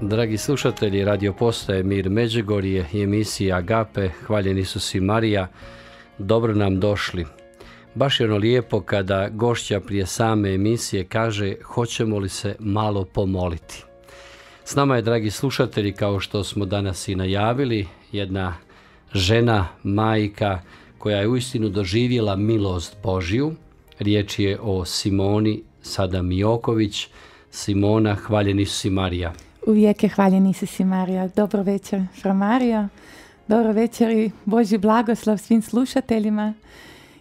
Dragi slušatelji, radio postaje Mir Međugorje i emisija Agape, hvaljeni su si Marija, dobro nam došli. Baš je ono lijepo kada gošća prije same emisije kaže hoćemo li se malo pomoliti. S nama je, dragi slušatelji, kao što smo danas i najavili, jedna žena, majka, koja je uistinu doživjela milost Božiju. Riječ je o Simoni Sada Mijoković. Simona, hvaljeni su si Marija. Uvijek je hvaljen Isus Marija. Dobro večer, Fra Marija. Dobro večer i Boži blagoslov svim slušateljima.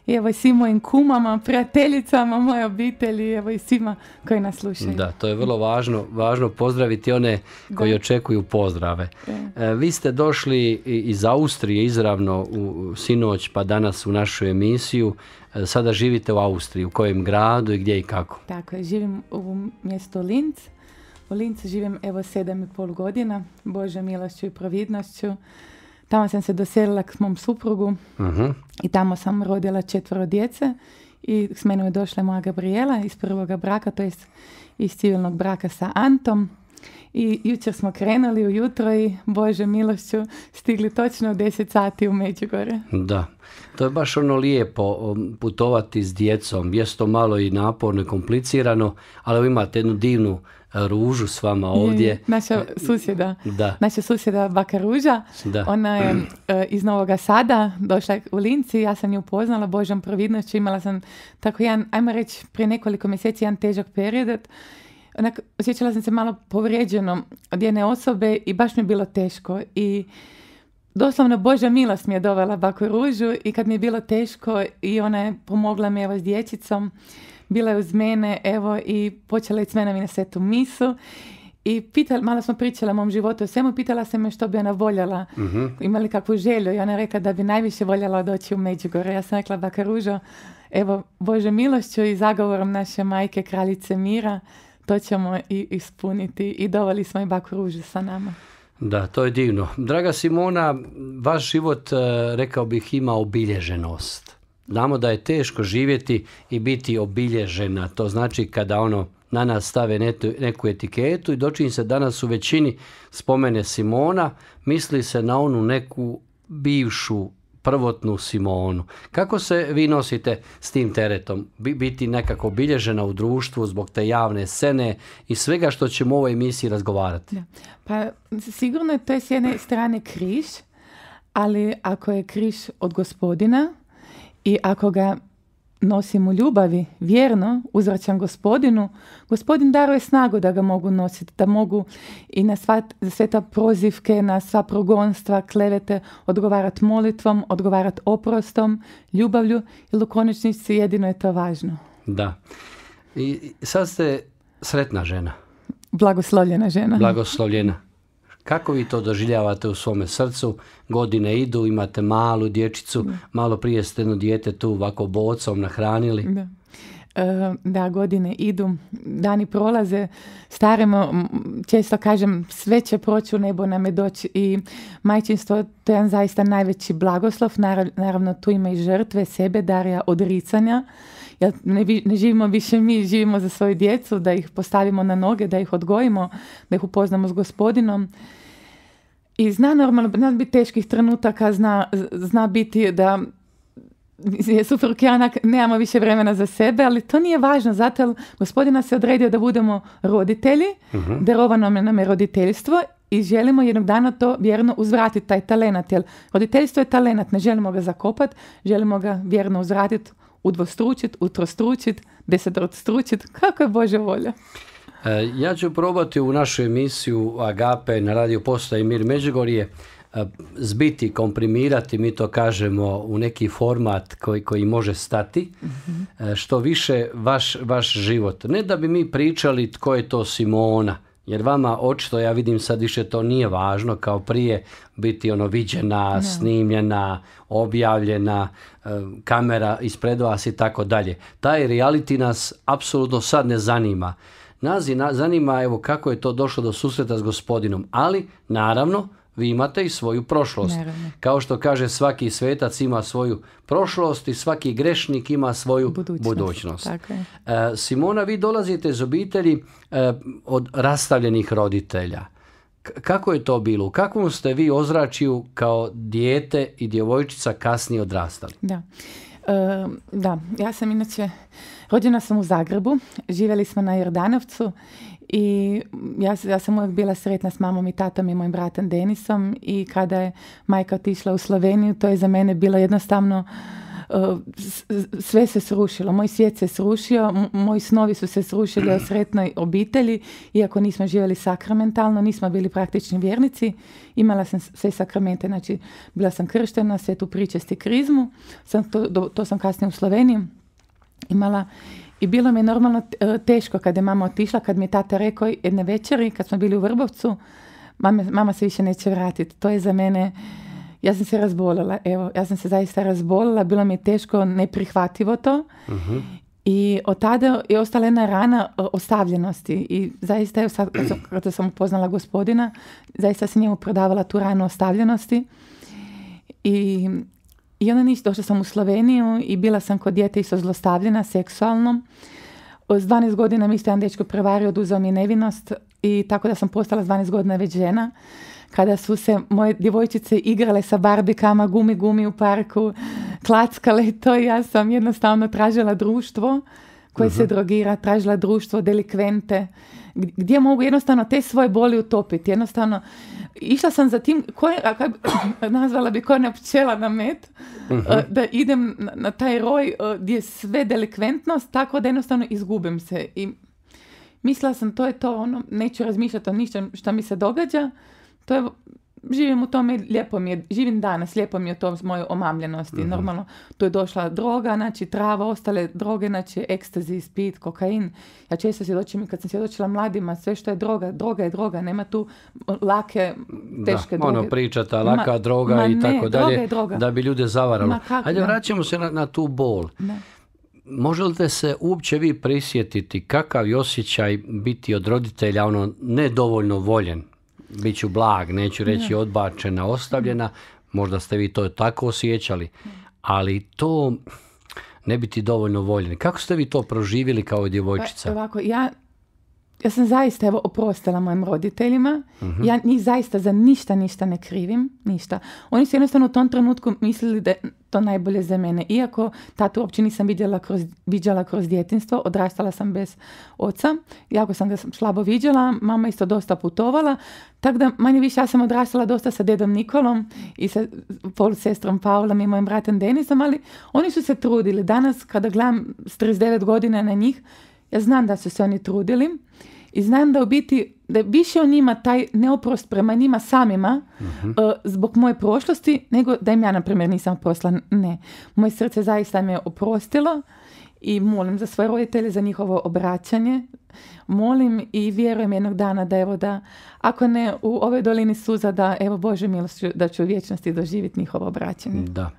I evo i svim mojim kumama, prijateljicama, moje obitelji, evo i svima koji nas slušaju. Da, to je vrlo važno, važno pozdraviti one koji očekuju pozdrave. E, vi ste došli iz Austrije izravno u sinoć pa danas u našu emisiju. E, sada živite u Austriji, u kojem gradu i gdje i kako? Tako je, živim u mjestu Linz u Lincu živim evo sedam i pol godina, Bože milošću i providnošću. Tamo sam se doselila k mom suprugu uh i tamo sam rodila četvoro djece i s menom je došla moja Gabriela iz prvoga braka, to jest iz civilnog braka sa Antom. I jučer smo krenuli ujutro i Bože milošću stigli točno u 10 sati u Međugorje. Da, to je baš ono lijepo putovati s djecom. Jesto malo i naporno i komplicirano, ali imate jednu divnu Ružu s vama ovdje. Mm, naša mm, susjeda. Da. Naša susjeda baka Ruža. Da. Ona je mm. eh, iz Novoga Sada došla u Linci. Ja sam ju upoznala Božom providnošću. Imala sam tako jedan, ajmo reći, prije nekoliko mjeseci jedan težak period. Onak, osjećala sam se malo povrijeđeno od jedne osobe i baš mi je bilo teško. I doslovno Boža milost mi je dovela baku Ružu i kad mi je bilo teško i ona je pomogla mi evo s dječicom bila je uz mene, evo, i počela je s menom i na svetu misu. I pitala, malo smo pričala o mom životu o svemu, pitala se me što bi ona voljela, uh-huh. Mhm. ima li kakvu želju. I ona je rekla da bi najviše voljela doći u Međugorje. Ja sam rekla, baka Ružo, evo, Bože milošću i zagovorom naše majke, kraljice mira, to ćemo i ispuniti. I dovali smo i baku Ružu sa nama. Da, to je divno. Draga Simona, vaš život, e, rekao bih, ima obilježenost. Znamo da je teško živjeti i biti obilježena. To znači kada ono na nas stave neku etiketu i dočin se danas u većini spomene Simona, misli se na onu neku bivšu prvotnu Simonu. Kako se vi nosite s tim teretom? Biti nekako obilježena u društvu zbog te javne scene i svega što ćemo u ovoj emisiji razgovarati? Pa sigurno to je s jedne strane križ, ali ako je križ od gospodina, i ako ga nosim u ljubavi, vjerno, uzvraćam gospodinu, gospodin daruje snagu da ga mogu nositi, da mogu i na sva, sve ta prozivke, na sva progonstva, klevete, odgovarati molitvom, odgovarati oprostom, ljubavlju, jer u konačnici jedino je to važno. Da. I sad ste sretna žena. Blagoslovljena žena. Blagoslovljena. Kako vi to doživljavate u svome srcu? Godine idu, imate malu dječicu, da. malo prije ste jedno dijete tu ovako bocom nahranili. Da. E, da, godine idu, dani prolaze, staremo, često kažem, sve će proći u nebo nam je doći i majčinstvo to je jedan zaista najveći blagoslov, naravno tu ima i žrtve, sebe, darja, odricanja, ja, ne, ne živimo više mi, živimo za svoju djecu, da ih postavimo na noge, da ih odgojimo, da ih upoznamo s gospodinom, i zna normalno, zna biti teških trenutaka, zna, biti da je nemamo više vremena za sebe, ali to nije važno, zato jer gospodina se odredio da budemo roditelji, uh-huh. darovano nam je roditeljstvo i želimo jednog dana to vjerno uzvratiti, taj talenat, jer roditeljstvo je talenat, ne želimo ga zakopati, želimo ga vjerno uzvratiti, udvostručiti, utrostručiti, desetrostručiti, kako je Bože volja. E, ja ću probati u našu emisiju Agape na radio i Mir Međugorje e, zbiti, komprimirati, mi to kažemo, u neki format koji, koji može stati, mhm. e, što više vaš, vaš život. Ne da bi mi pričali tko je to Simona, jer vama očito, ja vidim sad više to nije važno kao prije biti ono viđena, no. snimljena, objavljena, kamera ispred vas i tako dalje. Taj reality nas apsolutno sad ne zanima. Nas zanima evo, kako je to došlo do susreta s gospodinom. Ali, naravno, vi imate i svoju prošlost. Kao što kaže svaki svetac ima svoju prošlost i svaki grešnik ima svoju budućnost. Tako je. E, Simona, vi dolazite iz obitelji e, od rastavljenih roditelja. kako je to bilo? U kakvom ste vi ozračiju kao dijete i djevojčica kasnije odrastali? Da. Ehm, da, ja sam inače, rođena sam u Zagrebu, živjeli smo na Jordanovcu i ja, sam uvijek bila sretna s mamom i tatom i mojim bratom Denisom i kada je majka otišla u Sloveniju, to je za mene bilo jednostavno sve se srušilo. Moj svijet se srušio, moji snovi su se srušili o sretnoj obitelji, iako nismo živjeli sakramentalno, nismo bili praktični vjernici. Imala sam sve sakramente, znači bila sam krštena, sve tu pričesti krizmu, sam to, to sam kasnije u Sloveniji imala i bilo mi je normalno e, teško kad je mama otišla, kad mi je tata rekao jedne večeri, kad smo bili u Vrbovcu, mama, mama se više neće vratiti. To je za mene ja sam se razbolila, evo, ja sam se zaista razbolila, bilo mi je teško, neprihvativo to. Mhm. I od tada je ostala jedna rana e, ostavljenosti i zaista je, sam upoznala gospodina, zaista sam njemu prodavala tu ranu ostavljenosti. I, i onda ništa, došla sam u Sloveniju i bila sam kod djete isto zlostavljena seksualno. S 12 godina mi isto jedan dečko prevario, oduzeo mi nevinost i tako da sam postala 12 godina već žena kada su se moje djevojčice igrale sa barbikama, gumi gumi u parku, klackale i to ja sam jednostavno tražila društvo koje se mhm. drogira, tražila društvo, delikvente, gdje mogu jednostavno te svoje boli utopiti. Jednostavno, išla sam za tim, koje, nazvala bi koja pčela na met, e, mhm. da idem na, taj roj e, gdje je sve delikventnost, tako da jednostavno izgubim se. I mislila sam, to je to, ono, neću razmišljati o ništa što mi se događa, to je, živim u tome, lijepo mi je, živim danas, lijepo mi je to s mojoj omamljenosti. Mhm. Normalno, to je došla droga, znači trava, ostale droge, znači ekstazi, spit, kokain. Ja često svjedočim, kad sam svjedočila mladima, sve što je droga, droga je droga, nema tu lake, teške da, ono droge. Ono priča laka droga i ne, tako dalje, droga. da bi ljude zavaralo. Ajde, vraćamo se na, tu bol. Ne. Možete se uopće vi prisjetiti kakav je osjećaj biti od roditelja ono nedovoljno voljen, Biću blag, neću reći odbačena, ostavljena, možda ste vi to tako osjećali, ali to ne biti dovoljno voljeni. Kako ste vi to proživjeli kao pa, djevojčica? Pa, ovako, ja ja sam zaista evo oprostila mojim roditeljima. Mhm. Ja njih zaista za ništa ništa ne krivim, ništa. Oni su jednostavno u tom trenutku mislili da je to najbolje za mene. Iako tatu uopće nisam vidjela kroz, viđala kroz djetinstvo, odrastala sam bez oca. Jako sam ga slabo viđala, mama isto dosta putovala. Tako da manje više ja sam odrastala dosta sa dedom Nikolom i sa polusestrom Paulom i mojim bratom Denisom, ali oni su se trudili. Danas kada gledam s 39 godina na njih, ja znam da su se oni trudili i znam da u biti da je više o njima taj neoprost prema njima samima mhm. eh, zbog moje prošlosti nego da im ja na primjer nisam oprostila. Ne. Moje srce zaista me je oprostilo i molim za svoje roditelje, za njihovo obraćanje. Molim i vjerujem jednog dana da evo da, ako ne u ovoj dolini suza, da evo Bože milosti, da ću u vječnosti doživjeti njihovo obraćanje. Da.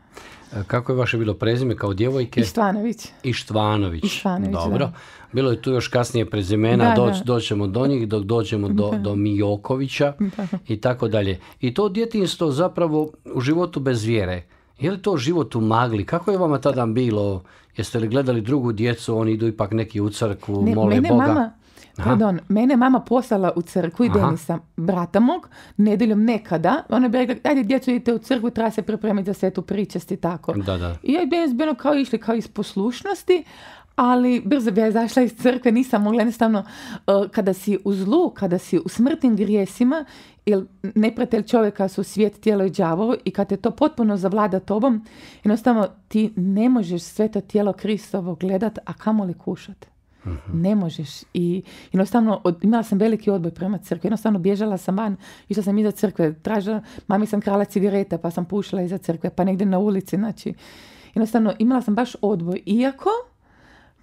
E, kako je vaše bilo prezime kao djevojke? Ištvanović. Ištvanović, Ištvanović dobro. Bilo je tu još kasnije prezimena, da, doć, doćemo do njih dok dođemo do, do Mijokovića i tako dalje. I to djetinstvo zapravo u životu bez vjere. Je li to život u magli? Kako je vama tada bilo? Jeste li gledali drugu djecu, oni idu ipak neki u crkvu, mole Boga? Aha. Pardon, mene mama poslala u crkvu i denisam Denisa, brata mog, nedeljom nekada. Ona bi rekla, ajde djecu idite u crkvu, treba se pripremiti za svetu pričest i tako. I ja i Denis kao išli, kao iz poslušnosti, ali brzo bi zašla iz crkve, nisam mogla jednostavno, e, kada si u zlu, kada si u smrtnim grijesima, jer nepratelj čovjeka su svijet, tijelo i đavo i kad te to potpuno zavlada tobom, jednostavno ti ne možeš sve to tijelo Kristovo gledat, a kamoli kušat. Mhm. Ne možeš. I jednostavno, od, imala sam veliki odboj prema crkvi. Jednostavno, bježala sam van, išla sam iza crkve. Tražila, mami sam krala cigareta, pa sam pušila iza crkve, pa negdje na ulici. Znači, jednostavno, imala sam baš odboj. Iako,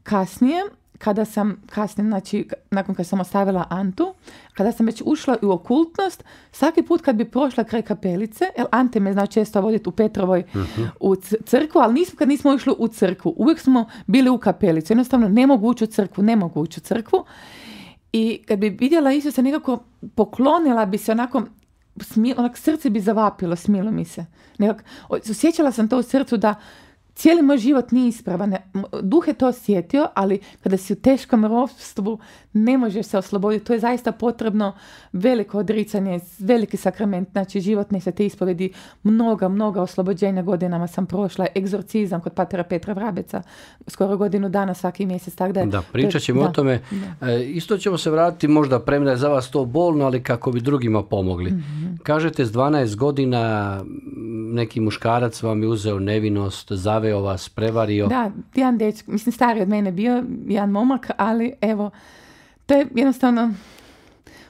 kasnije, kada sam kasnije, znači nakon kad sam ostavila Antu, kada sam već ušla u okultnost, svaki put kad bi prošla kraj kapelice, jer Ante me zna često voditi u Petrovoj mhm. u crkvu, ali nismo, kad nismo išli u crkvu, uvijek smo bili u kapelicu, jednostavno nemoguću crkvu, nemoguću crkvu. I kad bi vidjela Isusa nekako poklonila bi se onako, smil, onak srce bi zavapilo, smilo mi se. Nekako, osjećala sam to u srcu da cijeli moj život nije ispravan. Duh je to osjetio, ali kada si u teškom rovstvu ne možeš se osloboditi, to je zaista potrebno veliko odricanje, veliki sakrament, znači životne se te ispovedi, mnoga, mnoga oslobođenja godinama sam prošla, egzorcizam kod patera Petra Vrabeca, skoro godinu dana svaki mjesec, tako da je... pričat ćemo o tome, e, isto ćemo se vratiti možda premda je za vas to bolno, ali kako bi drugima pomogli. Mhm. Kažete s 12 godina neki muškarac vam je uzeo nevinost, zaveo vas, prevario. Da, jedan dečko, mislim stari od mene bio, jedan momak, ali evo, to je jednostavno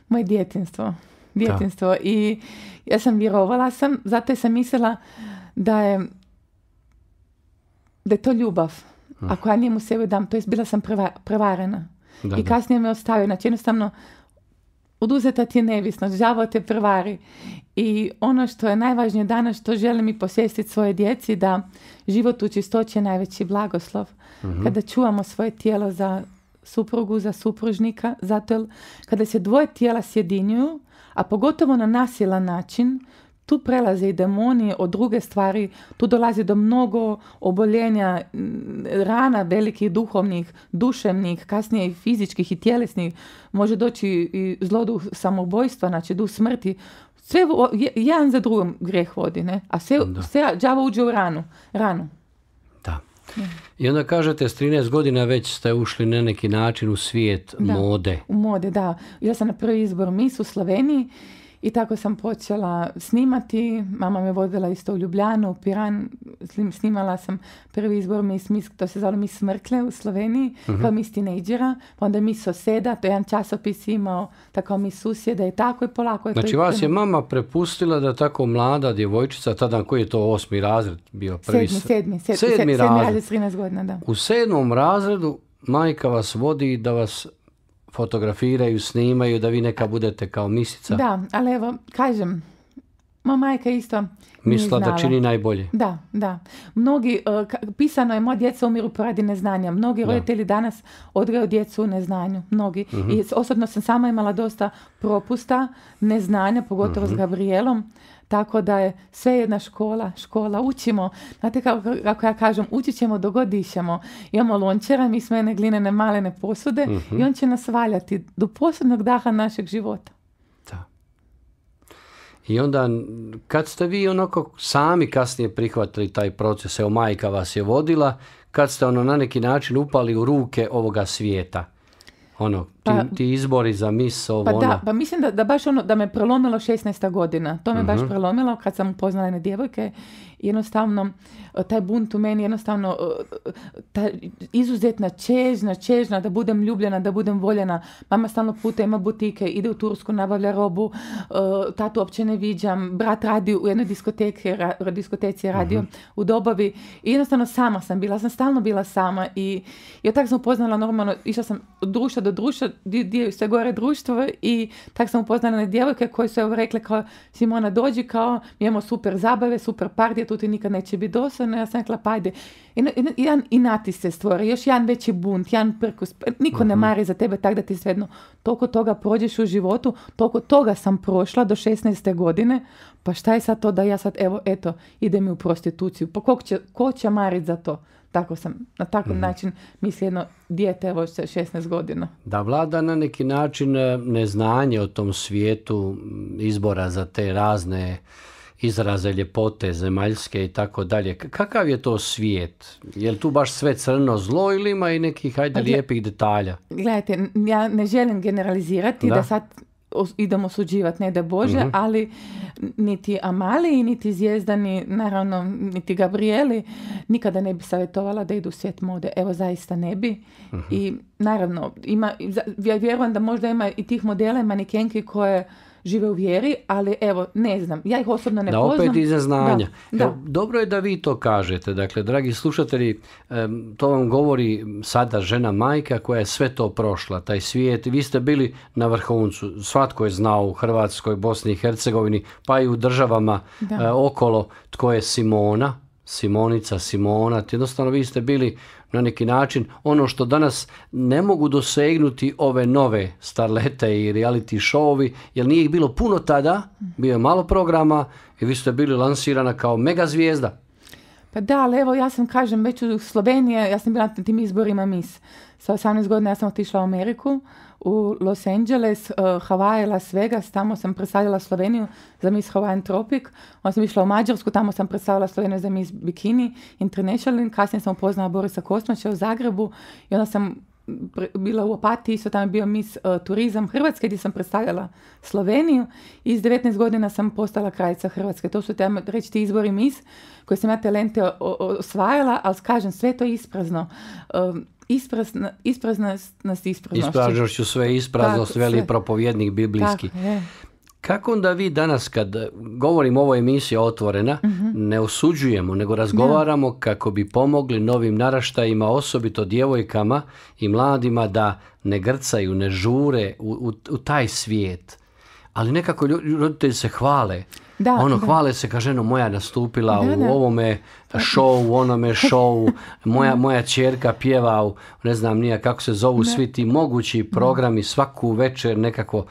moje djetinstvo. Djetinstvo. I ja sam vjerovala sam, zato sam mislila da je, da je to ljubav. Mhm. Ako ja njemu sebe dam, to jest bila sam prevarena. I kasnije me ostavio. Znači jednostavno oduzeta ti je nevisnost, žavo te prevari. I ono što je najvažnije danas, što želim i posvijestiti svoje djeci, da život u čistoći je najveći blagoslov. Mhm. Kada čuvamo svoje tijelo za suprugu za supružnika, zato jer kada se dvoje tijela sjedinjuju, a pogotovo na nasilan način, tu prelaze i demoni od druge stvari, tu dolazi do mnogo oboljenja, mm, rana velikih duhovnih, duševnih, kasnije i fizičkih i tjelesnih, može doći i zlodu samobojstva, znači do smrti. Sve jedan za drugom greh vodi, ne? a sve, sve uđe u ranu. ranu. I onda kažete, s 13 godina već ste ušli na neki način u svijet mode. u mode, da. Ja sam na prvi izbor mis u Sloveniji i tako sam počela snimati. Mama me vodila isto u Ljubljanu, u Piran. Snimala sam prvi izbor Miss, Miss to se zvalo Mi Smrkle u Sloveniji, mhm. kao mi Teenagera, pa onda mi Soseda, to je jedan časopis imao, tako mi Susjeda i tako i polako. Je znači vas je mama prepustila da tako mlada djevojčica, tada koji je to osmi razred bio? Prvi sedmi, sedmi, sedmi, razred. 13 godina, da. U sedmom razredu majka vas vodi da vas fotografiraju, snimaju, da vi neka budete kao misica. Da, ali evo, kažem, moja majka isto Misla da čini najbolje. Da, da. Mnogi, e, pisano je, moja djeca umiru poradi neznanja. Mnogi roditelji danas odgaju djecu u neznanju. Mnogi. Mhm. I osobno sam sama imala dosta propusta, neznanja, pogotovo s mhm. Gabrielom. Tako da je sve jedna škola, škola, učimo. Znate kako, kako ja kažem, učit ćemo dok Imamo lončera, mi smo jedne glinene malene posude i mhm. on će nas valjati do posljednog daha našeg života. Da. I onda, kad ste vi onako sami kasnije prihvatili taj proces, evo majka vas je vodila, kad ste ono na neki način upali u ruke ovoga svijeta, ono, pa, ti, izbori za mis, pa Da, ono. pa mislim da, da baš ono, da me prelomilo 16. godina. To me uh baš mhm. prelomilo kad sam upoznala jedne djevojke. Jednostavno, e, taj bunt u meni, jednostavno, e, ta izuzetna čežna, čežna, da budem ljubljena, da budem voljena. Mama stalno puta ima butike, ide u Tursku, nabavlja robu, e, tatu uopće ne viđam, brat radi u jednoj diskoteciji, ra, diskoteci je radio mhm. u dobavi. I jednostavno sama sam bila, sam stalno bila sama i, ja od tako sam upoznala normalno, išla sam od društva do društva, dio se gore društvo i tak sam upoznala na djevojke koje su evo rekle kao Simona dođi kao mi imamo super zabave, super partija, tu ti nikad neće biti dosadno. Ja sam rekla pa ajde. I, i, jedan se stvori, još jedan veći bunt, jedan prkus. Pa niko ne mhm. mari za tebe tak da ti svejedno toliko toga prođeš u životu, toliko toga sam prošla do 16. godine, pa šta je sad to da ja sad evo eto idem u prostituciju, pa će, ko će marit za to? tako sam, na takav mm-hmm. način misli jedno dijete evo 16 godina. Da vlada na neki način e, neznanje o tom svijetu izbora za te razne izraze ljepote zemaljske i tako dalje. Kakav je to svijet? Je li tu baš sve crno zlo ili ima i nekih hajde pa, lijepih detalja? Gledajte, ja ne želim generalizirati da, da sad idem osuđivati, ne da Bože, mhm. ali niti Amali, niti Zvijezdani, naravno niti Gabrieli, nikada ne bi savjetovala da idu u svijet mode. Evo, zaista ne bi. Mhm. I naravno, ima, vjerujem da možda ima i tih modela i manikenki koje žive u vjeri, ali evo, ne znam, ja ih osobno ne da, poznam. Da, opet znanja. Dobro je da vi to kažete, dakle, dragi slušatelji, to vam govori sada žena majka koja je sve to prošla, taj svijet, vi ste bili na vrhuncu, svatko je znao u Hrvatskoj, Bosni i Hercegovini, pa i u državama e, okolo, tko je Simona, Simonica, Simona, jednostavno vi ste bili na neki način ono što danas ne mogu dosegnuti ove nove starlete i reality showovi, jer nije ih bilo puno tada, bio je malo programa i vi ste bili lansirana kao mega zvijezda. Pa da, ali evo ja sam, kažem, već u Slovenije, ja sam bila na tim izborima mis. Sa 18 godina ja sam otišla u Ameriku u Los Angeles, uh, eh, Hawaii, Las Vegas, tamo sam predstavljala Sloveniju za Miss Hawaiian Tropic, onda sam išla u Mađarsku, tamo sam predstavljala Sloveniju za Miss Bikini International, kasnije sam upoznala Borisa Kosmaća u Zagrebu i onda sam bila u Opatiji, isto tamo je bio Miss eh, Turizam Hrvatske gdje sam predstavljala Sloveniju i s 19 godina sam postala krajica Hrvatske. To su te, reći ti izbori Miss koje sam ja talente osvajala, ali kažem sve to isprazno. Ehm, isprazna, ispraznost ispraznošću. sve ispraznost, veli sve. propovjednik biblijski. Kako onda vi danas kad eh, govorim ovo emisija otvorena, mhm. ne osuđujemo, nego razgovaramo kako bi pomogli novim naraštajima, osobito djevojkama i mladima da ne grcaju, ne žure u, u, u taj svijet. Ali nekako roditelji se hvale. Da, ono, hvale se, kaže, no, moja nastupila u ovome show, u onome show, moja, moja čerka pjeva u, ne znam nije kako se zovu, da. svi ti mogući programi, svaku večer nekako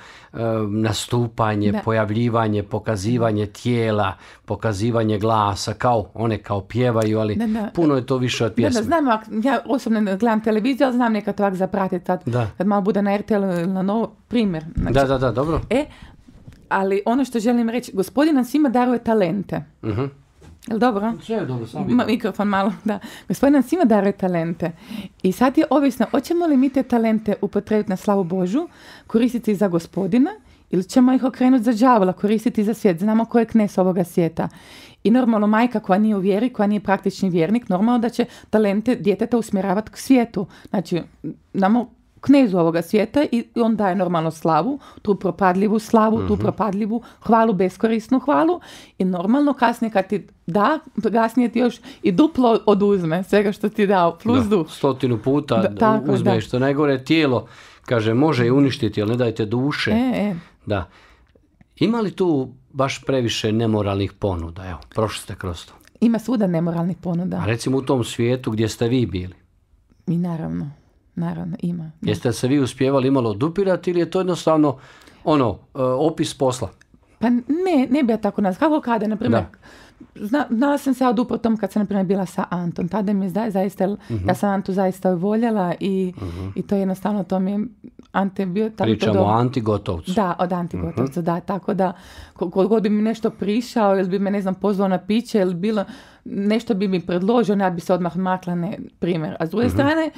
nastupanje, pojavljivanje, pokazivanje tijela, pokazivanje glasa, kao one kao pjevaju, ali puno je to više od pjesme. Da, znam, ja osobno gledam televiziju, ali znam nekad to zapratiti, kad, kad malo bude na RTL na novo, primjer. Znači, da, da, da, dobro. E, ali ono što želim reći, gospodin nam svima daruje talente. Uh-huh. dobro? Sve je Mikrofon malo, da. Gospodin nam svima daruje talente. I sad je ovisno, hoćemo li mi te talente upotrebiti na slavu Božu, koristiti za gospodina, ili ćemo ih okrenuti za đavola, koristiti za svijet. Znamo ko je knes ovoga svijeta. I normalno majka koja nije u vjeri, koja nije praktični vjernik, normalno da će talente djeteta usmjeravati k svijetu. Znači, znamo knezu ovoga svijeta i on daje normalno slavu, tu propadljivu slavu, tu mhm. propadljivu hvalu, beskorisnu hvalu i normalno kasnije kad ti da, kasnije ti još i duplo oduzme svega što ti dao, plus Stotinu puta da, uzme, što najgore tijelo, kaže, može i uništiti, ali ne dajte duše. E, e. Da. Ima li tu baš previše nemoralnih ponuda? Evo, prošli ste kroz to. Ima svuda nemoralnih ponuda. A recimo u tom svijetu gdje ste vi bili. I naravno. Naravno, ima. Jeste Jeste se vi uspjevali imalo dupirati ili je to jednostavno ono, e, opis posla? Pa ne, ne bi ja tako nazvala. Kako kada, na primjer, zna, znala sam se tom kad sam naprimjer bila sa Antom. Tada mi je zaista, uh-huh. Mhm. ja sam Antu zaista voljela i, uh-huh. i to jednostavno to mi je Ante bio tako Pričamo o Anti Da, od Anti mhm. da. Tako da kod god bi mi nešto prišao ili bi me ne znam pozvao na piće ili bilo nešto bi mi predložio, ja bi se odmah makla, ne, primjer. A s druge strane,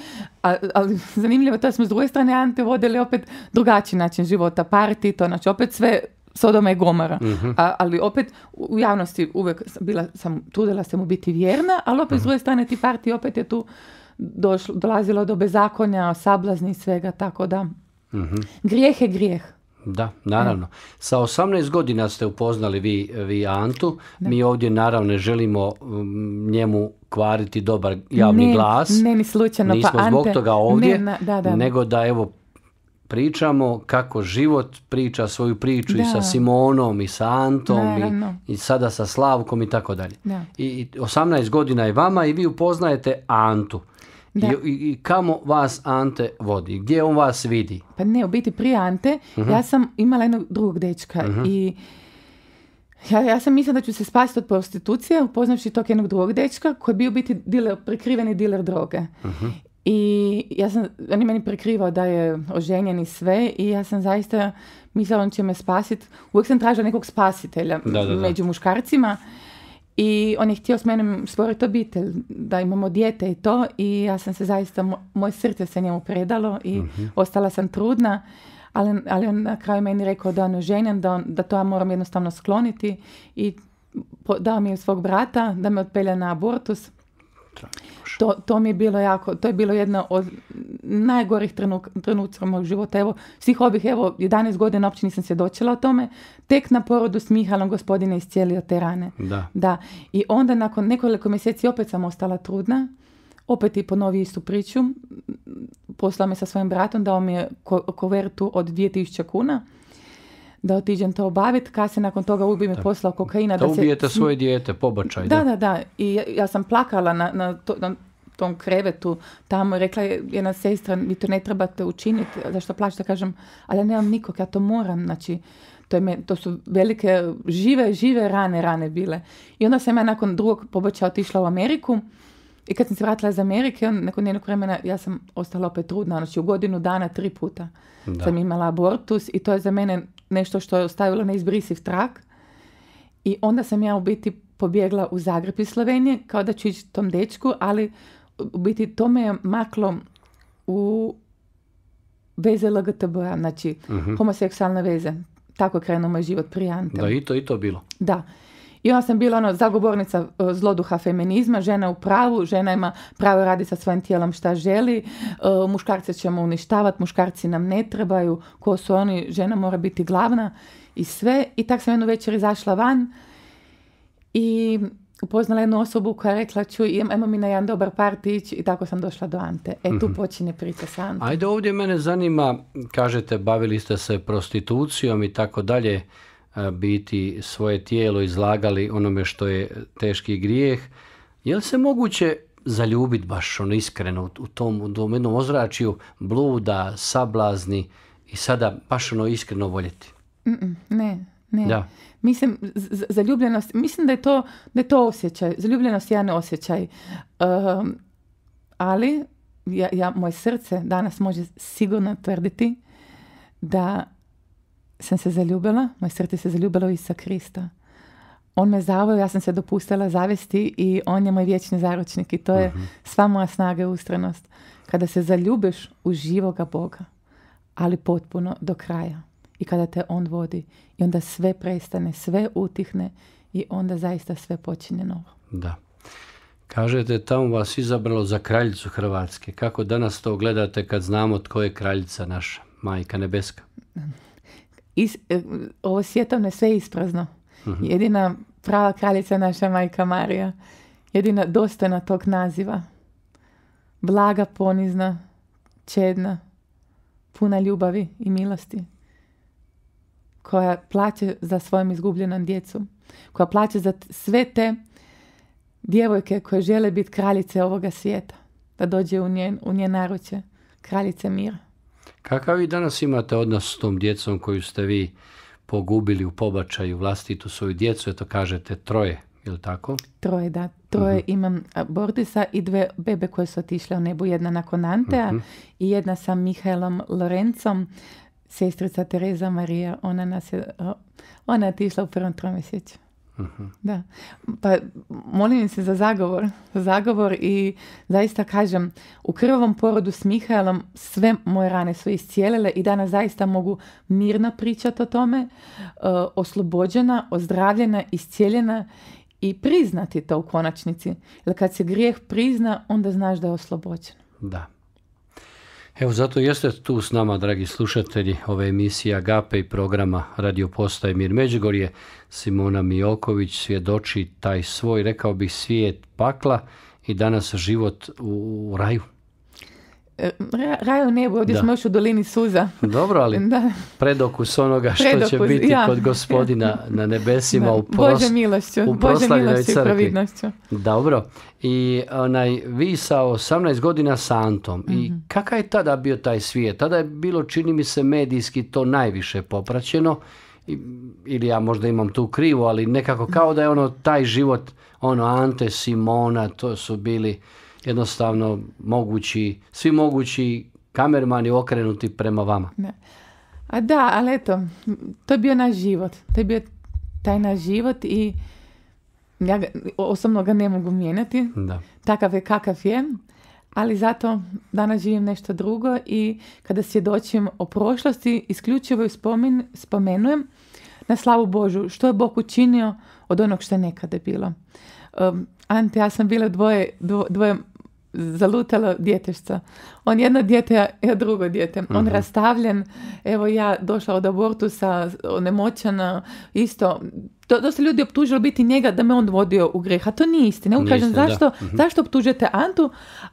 a, ali zanimljivo, to smo s druge strane Ante vodili opet drugačiji način života, parti, to znači opet sve Sodoma i Gomara. Mhm. A, ali opet u javnosti uvijek bila sam, trudila sam mu biti vjerna, ali opet mm s mhm. druge strane ti partiji opet je tu došlo, dolazilo do bezakonja, sablazni i svega, tako da mhm. grijeh je grijeh. Da, naravno. Sa 18 godina ste upoznali vi, vi Antu. Mi ovdje naravno ne želimo njemu kvariti dobar javni ne, glas. Ne, ni slučajno. Pa Nismo pa, zbog Ante, toga ovdje, na, da. nego da evo pričamo kako život priča svoju priču i sa Simonom i sa Antom i, sada sa Slavkom i tako dalje. I 18 godina je vama i vi upoznajete Antu. I, I, kamo vas Ante vodi? Gdje on vas vidi? Pa ne, u biti prije Ante mhm. ja sam imala jednog drugog dečka mhm. i ja, ja sam mislila da ću se spasiti od prostitucije upoznavši tog jednog drugog dečka koji je bio biti diler, prekriveni diler droge. Uh i ja sam, on je meni prekrivao da je oženjen i sve i ja sam zaista mislila on će me spasiti. Uvijek sam tražila nekog spasitelja među muškarcima i on je htio s menom stvoriti obitelj, da imamo dijete i to i ja sam se zaista, moje srce se njemu predalo i mhm. ostala sam trudna. Ali, ali on na kraju meni rekao da on je ženjen, da, da to ja moram jednostavno skloniti i dao mi je svog brata da me otpelja na abortus to, to mi je bilo jako, to je bilo jedno od najgorih trenutka mog života. Evo, svih ovih, evo, 11 godina uopće nisam svjedočila o tome. Tek na porodu s Mihalom gospodine iscijelio te rane. Da. da. I onda nakon nekoliko mjeseci opet sam ostala trudna. Opet i ponovi istu priču. Poslao me sa svojim bratom, dao mi je kovertu od 2000 kuna da otiđem to obaviti. Kasnije nakon toga ubi me poslao kokaina. Da, da ubijete se... svoje dijete, pobačaj. Da, da, da. da. I ja, sam plakala na, na, tom krevetu tamo. Rekla je jedna sestra, vi to ne trebate učiniti. Zašto plaćate? Kažem, ali ja nemam nikog, ja to moram. Znači, to, to su velike, žive, žive rane, rane bile. I onda sam ja nakon drugog pobačaja otišla u Ameriku. I kad sam se vratila iz Amerike, on, nakon njenog vremena, ja sam ostala opet trudna. Znači, u godinu dana tri puta sam imala abortus i to je za mene nešto što je ostavilo neizbrisiv trak. I onda sam ja u biti pobjegla u Zagreb iz Slovenije kao da ću ići tom dečku, ali u biti to me je maklo u veze LGTB, znači uh-huh. homoseksualne veze. Tako krenuo moj život prije Da, i to, i to bilo. Da. I onda sam bila ono zagovornica e, zloduha feminizma, žena u pravu, žena ima pravo raditi sa svojim tijelom šta želi, e, muškarce ćemo uništavati, muškarci nam ne trebaju, ko su oni, žena mora biti glavna i sve. I tak sam jednu večer izašla van i upoznala jednu osobu koja je rekla ću imamo mi na jedan dobar partić i tako sam došla do Ante. E tu mhm. počinje priča sa Ante. Ajde ovdje mene zanima, kažete bavili ste se prostitucijom i tako dalje, biti svoje tijelo izlagali onome što je teški grijeh. Je li se moguće zaljubiti baš ono iskreno u tom, u tom jednom ozračju bluda, sablazni i sada baš ono iskreno voljeti? Ne, ne. Mislim, zaljubljenost, mislim da je to, da to osjećaj. Zaljubljenost je ne osjećaj. Ehm, ali ja, ja, moje srce danas može sigurno tvrditi da sam se zaljubila, moj srce se zaljubilo u Isa Krista. On me zaveo, ja sam se dopustila zavesti i on je moj vječni zaročnik i to je mhm. sva moja snaga i ustranost. Kada se zaljubiš u živoga Boga, ali potpuno do kraja i kada te on vodi i onda sve prestane, sve utihne i onda zaista sve počinje novo. Da. Kažete, tamo vas izabralo za kraljicu Hrvatske. Kako danas to gledate kad znamo tko je kraljica naša, majka nebeska? is, e, ovo je sve isprazno. Mhm. Jedina prava kraljica naša majka Marija. Jedina dostojna tog naziva. Blaga, ponizna, čedna, puna ljubavi i milosti. Koja plaće za svojom izgubljenom djecom. Koja plaće za sve te djevojke koje žele biti kraljice ovoga svijeta. Da dođe u njen, u Kraljice mira. Kakav vi danas imate odnos s tom djecom koju ste vi pogubili u pobačaju vlastitu svoju djecu, eto kažete troje, je tako? Troje, da. Troje mhm. imam Bordisa i dve bebe koje su otišle u nebu, jedna nakon Antea mhm. i jedna sa Mihajlom Lorencom, sestrica Tereza Marija, ona nas je, ona je otišla u prvom tromjeseću uh Da. Pa molim se za zagovor. zagovor i zaista kažem, u krvavom porodu s Mihajlom sve moje rane su iscijelile i danas zaista mogu mirno pričati o tome, e, oslobođena, ozdravljena, iscijeljena i priznati to u konačnici. Jer kad se grijeh prizna, onda znaš da je oslobođen. Da. Evo zato jeste tu s nama, dragi slušatelji, ove emisije Agape i programa Radio Postaje Mir Međugorje. Simona Mijoković svjedoči taj svoj, rekao bih, svijet pakla i danas život u raju. Raju nebu, ovdje smo još u dolini suza. Dobro, ali da. predokus onoga što će biti ja. kod gospodina na nebesima u, pros, Bože milošću, Bože milošću i providnošću. Dobro. I onaj, vi sa 18 godina sa Antom. I mhm. kakav je tada bio taj svijet? Tada je bilo, čini mi se, medijski to najviše popraćeno. ili ja možda imam tu krivo, ali nekako kao da je ono taj život, ono Ante, Simona, to su bili jednostavno mogući, svi mogući kamermani okrenuti prema vama. Ne. A da, ali eto, to je bio naš život. To je bio taj naš život i ja osobno ga ne mogu mijenjati. Da. Takav je kakav je. Ali zato danas živim nešto drugo i kada svjedočim o prošlosti, isključivo ju spomenujem na slavu Božu. Što je Bog učinio od onog što je nekada bilo. Um, Ante, ja sam bila dvoje, dvoje zalutalo djetešca. On jedno dijete, ja drugo dijete. On uh rastavljen, evo ja došla od abortusa, onemoćana, isto. To, to se ljudi optužili biti njega da me on vodio u greh, a to nije istina. Ukažem, zašto, uh zašto optužujete Antu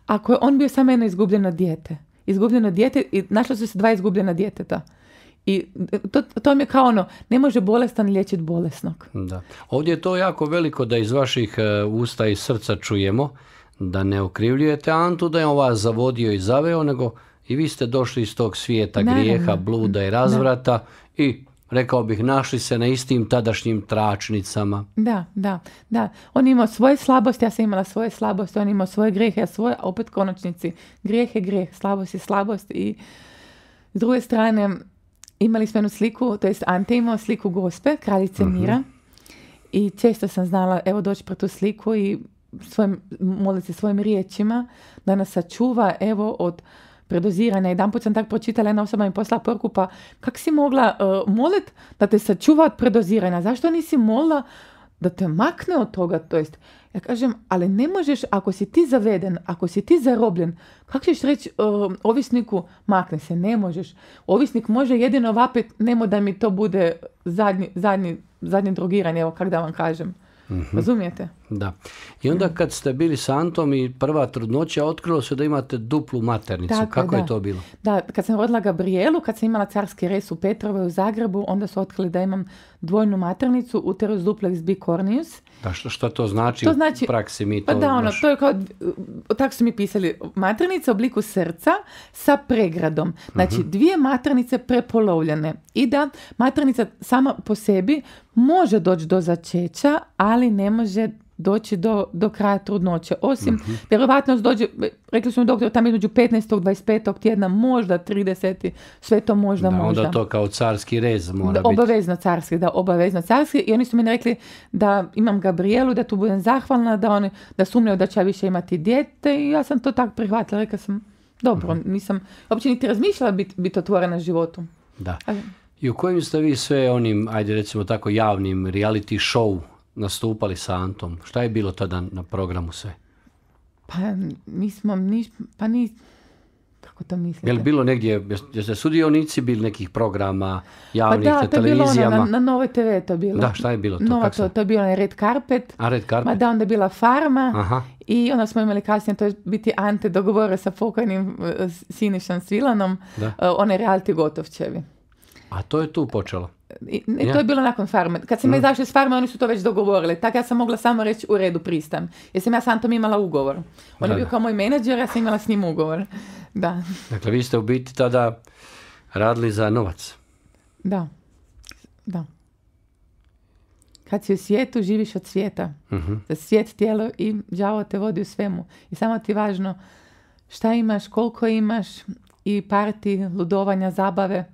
ako je on bio samo jedno izgubljeno dijete? Izgubljeno dijete i našla su se dva izgubljena djeteta. I to, to mi je kao ono, ne može bolestan liječiti bolesnog. Da. Ovdje je to jako veliko da iz vaših e, usta i srca čujemo da ne okrivljujete Antu da je on vas zavodio i zaveo, nego i vi ste došli iz tog svijeta Naravno. grijeha, bluda i razvrata i rekao bih, našli se na istim tadašnjim tračnicama. Da, da, da. On imao svoje slabosti, ja sam imala svoje slabosti, on imao svoje grijehe, a svoje, opet konačnici, grijeh je grijeh, slabost je slabost i s druge strane imali smo jednu sliku, to jest Ante imao sliku gospe, kraljice mhm. mira i često sam znala, evo, doći pro tu sliku i svojim, moli se svojim riječima da nas sačuva evo od predoziranja. Jedan put sam tako pročitala, jedna osoba mi posla poruku, pa kak si mogla uh, molit da te sačuva od predoziranja? Zašto nisi molila da te makne od toga? To jest, ja kažem, ali ne možeš, ako si ti zaveden, ako si ti zarobljen, kako ćeš reći e, ovisniku, makne se, ne možeš. Ovisnik može jedino vapit, nemo da mi to bude zadnji, zadnji, zadnji evo kak da vam kažem. Mhm. Razumijete? Da. I onda kad ste bili s Antom i prva trudnoća, otkrilo se da imate duplu maternicu. Kako da. je to bilo? Da, kad sam rodila Gabrielu, kad sam imala carski res u Petrovoj u Zagrebu, onda su otkrili da imam dvojnu maternicu, uterus duplex bicornius da, što, što to znači, to znači u praksi mi Pa da, ono, to je kao, tako su mi pisali, maternica u obliku srca sa pregradom. Znači, mhm. dvije matrenice prepolovljene. I da, matrenica sama po sebi može doći do začeća, ali ne može doći do, do kraja trudnoće. Osim, mm vjerovatnost dođe, rekli su mi doktor, tamo između 15. 25. tjedna, možda 30. sve to možda, da, možda. Onda to kao carski rez mora da, biti. Obavezno carski, da, obavezno carski. I oni su mi rekli da imam Gabrielu, da tu budem zahvalna, da, oni, da sumnjaju da će ja više imati dijete i ja sam to tako prihvatila. Rekla sam, dobro, mhm. nisam, uopće niti razmišljala biti bit otvorena životu. Da. i u kojim ste vi sve onim, ajde recimo tako, javnim reality show nastupali sa Antom? Šta je bilo tada na programu sve? Pa mi smo, pa ni, kako to mislite? Jel bilo negdje, jeste sudionici bili nekih programa, pa javnih, pa da, to je bilo ono, na, na TV to bilo. Da, šta je bilo to? Nova, to, to je bilo Red Carpet. A, Red Carpet? Ma da, onda je bila Farma. Aha. I onda smo imali kasnije, to je biti Ante dogovore sa pokojnim e, Sinišan Svilanom, e, one reality Gotovčevi. A to je tu počelo? To je bilo nakon farme. Kad sam mm. izašla iz farme, oni su to već dogovorili. Tako ja sam mogla samo reći u redu pristam. Jer sam ja s Antom imala ugovor. On je bio kao moj menadžer, ja sam imala s njim ugovor. Da. Dakle, vi ste u biti tada radili za novac. Da. Da. Kad si u svijetu, živiš od svijeta. Mhm. Svijet, tijelo i đavo te vodi u svemu. I samo ti važno šta imaš, koliko imaš i parti, ludovanja, zabave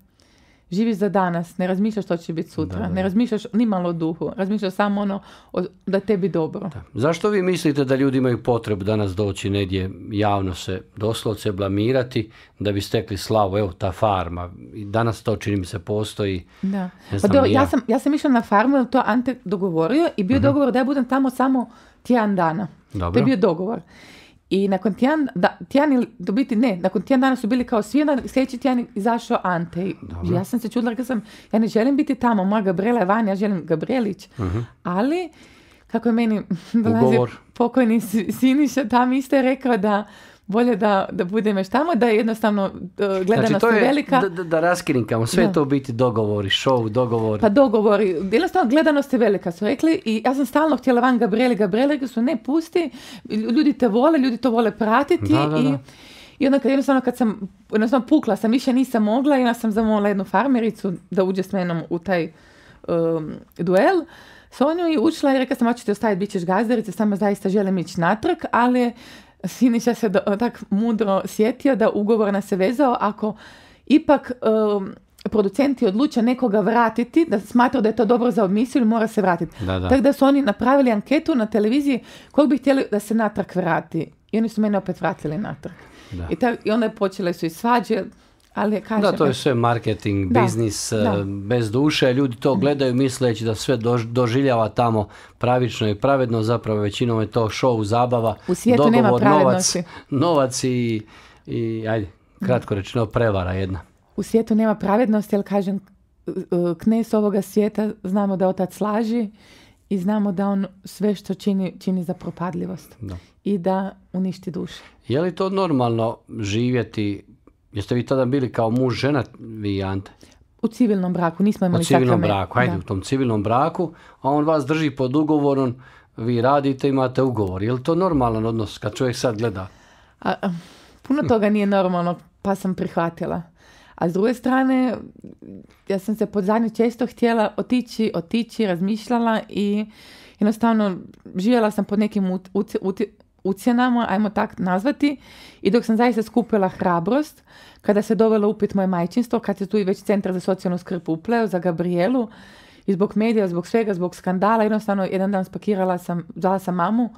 živiš za danas, ne razmišljaš što će biti sutra, ne razmišljaš ni malo duhu, razmišljaš samo ono da tebi dobro. Da. Zašto vi mislite da ljudi imaju potrebu danas doći negdje javno se doslovce blamirati da bi stekli slavu, evo ta farma, danas to čini mi se postoji. Da. Pa ja. ja. sam, ja sam išla na farmu, jer to Ante dogovorio i bio uh dogovor da ja budem tamo samo tjedan dana. Dobro. To je bio dogovor. I nakon tjedan, da, tjedan ili, ne, nakon tjedan dana su bili kao svi, onda sljedeći tjedan izašao Ante. I ja sam se čudila, kad sam, ja ne želim biti tamo, moja Gabriela je van, ja želim Gabrielić. Uh-huh. Ali, kako je meni dolazio pokojni Siniša, tam isto je rekao da bolje da, da budem još tamo, da je jednostavno e, gledanost znači, je, velika. Da, da raskrinkamo, sve to biti dogovori, show, dogovori. Pa dogovori, jednostavno gledanost je velika su rekli i ja sam stalno htjela van Gabrieli, Gabrieli rekli su ne pusti, ljudi te vole, ljudi to vole pratiti i... I onda kad jednostavno kad sam jednostavno pukla sam, više nisam mogla i sam zamolila jednu farmericu da uđe s menom u taj um, duel. Sonju i učila i rekla sam, hoćete ostaviti, bit ćeš gazdarica, sama zaista želim ići natrag, ali Siniša se do, tak mudro sjetio da ugovor nas se vezao ako ipak um, producenti odluče nekoga vratiti, da smatra da je to dobro za emisiju mora se vratiti. Da, da. Tako da su oni napravili anketu na televiziji kog bi htjeli da se natrag vrati. I oni su mene opet vratili natrag. I, ta, I onda počele su i svađe, ali, da, to je sve marketing, biznis, eh, bez duše. Ljudi to mm. gledaju misleći da sve doživljava tamo pravično i pravedno. Zapravo većinom je to show, zabava, U dogovor, nema Novac, novac i, i ajde, kratko rečeno, prevara jedna. U svijetu nema pravednosti, ali kažem, eh, knes ovoga svijeta znamo da otac slaži i znamo da on sve što čini, čini za propadljivost da. i da uništi duše. Je li to normalno živjeti Jeste vi tada bili kao muž, žena, vi i Ante? U civilnom braku, nismo imali U civilnom braku, ajde, u tom civilnom braku, a on vas drži pod ugovorom, vi radite, imate ugovor. Je li to normalan odnos kad čovjek sad gleda? A, puno toga nije normalno, pa sam prihvatila. A s druge strane, ja sam se pod zadnju često htjela otići, otići, razmišljala i jednostavno živjela sam pod nekim ucjenama, ajmo tak nazvati, i dok sam zaista skupila hrabrost, kada se dovelo upit moje majčinstvo, kad se tu i već Centar za socijalnu skrb upleo za Gabrielu, i zbog medija, zbog svega, zbog skandala, jednostavno jedan dan spakirala sam, dala sam mamu,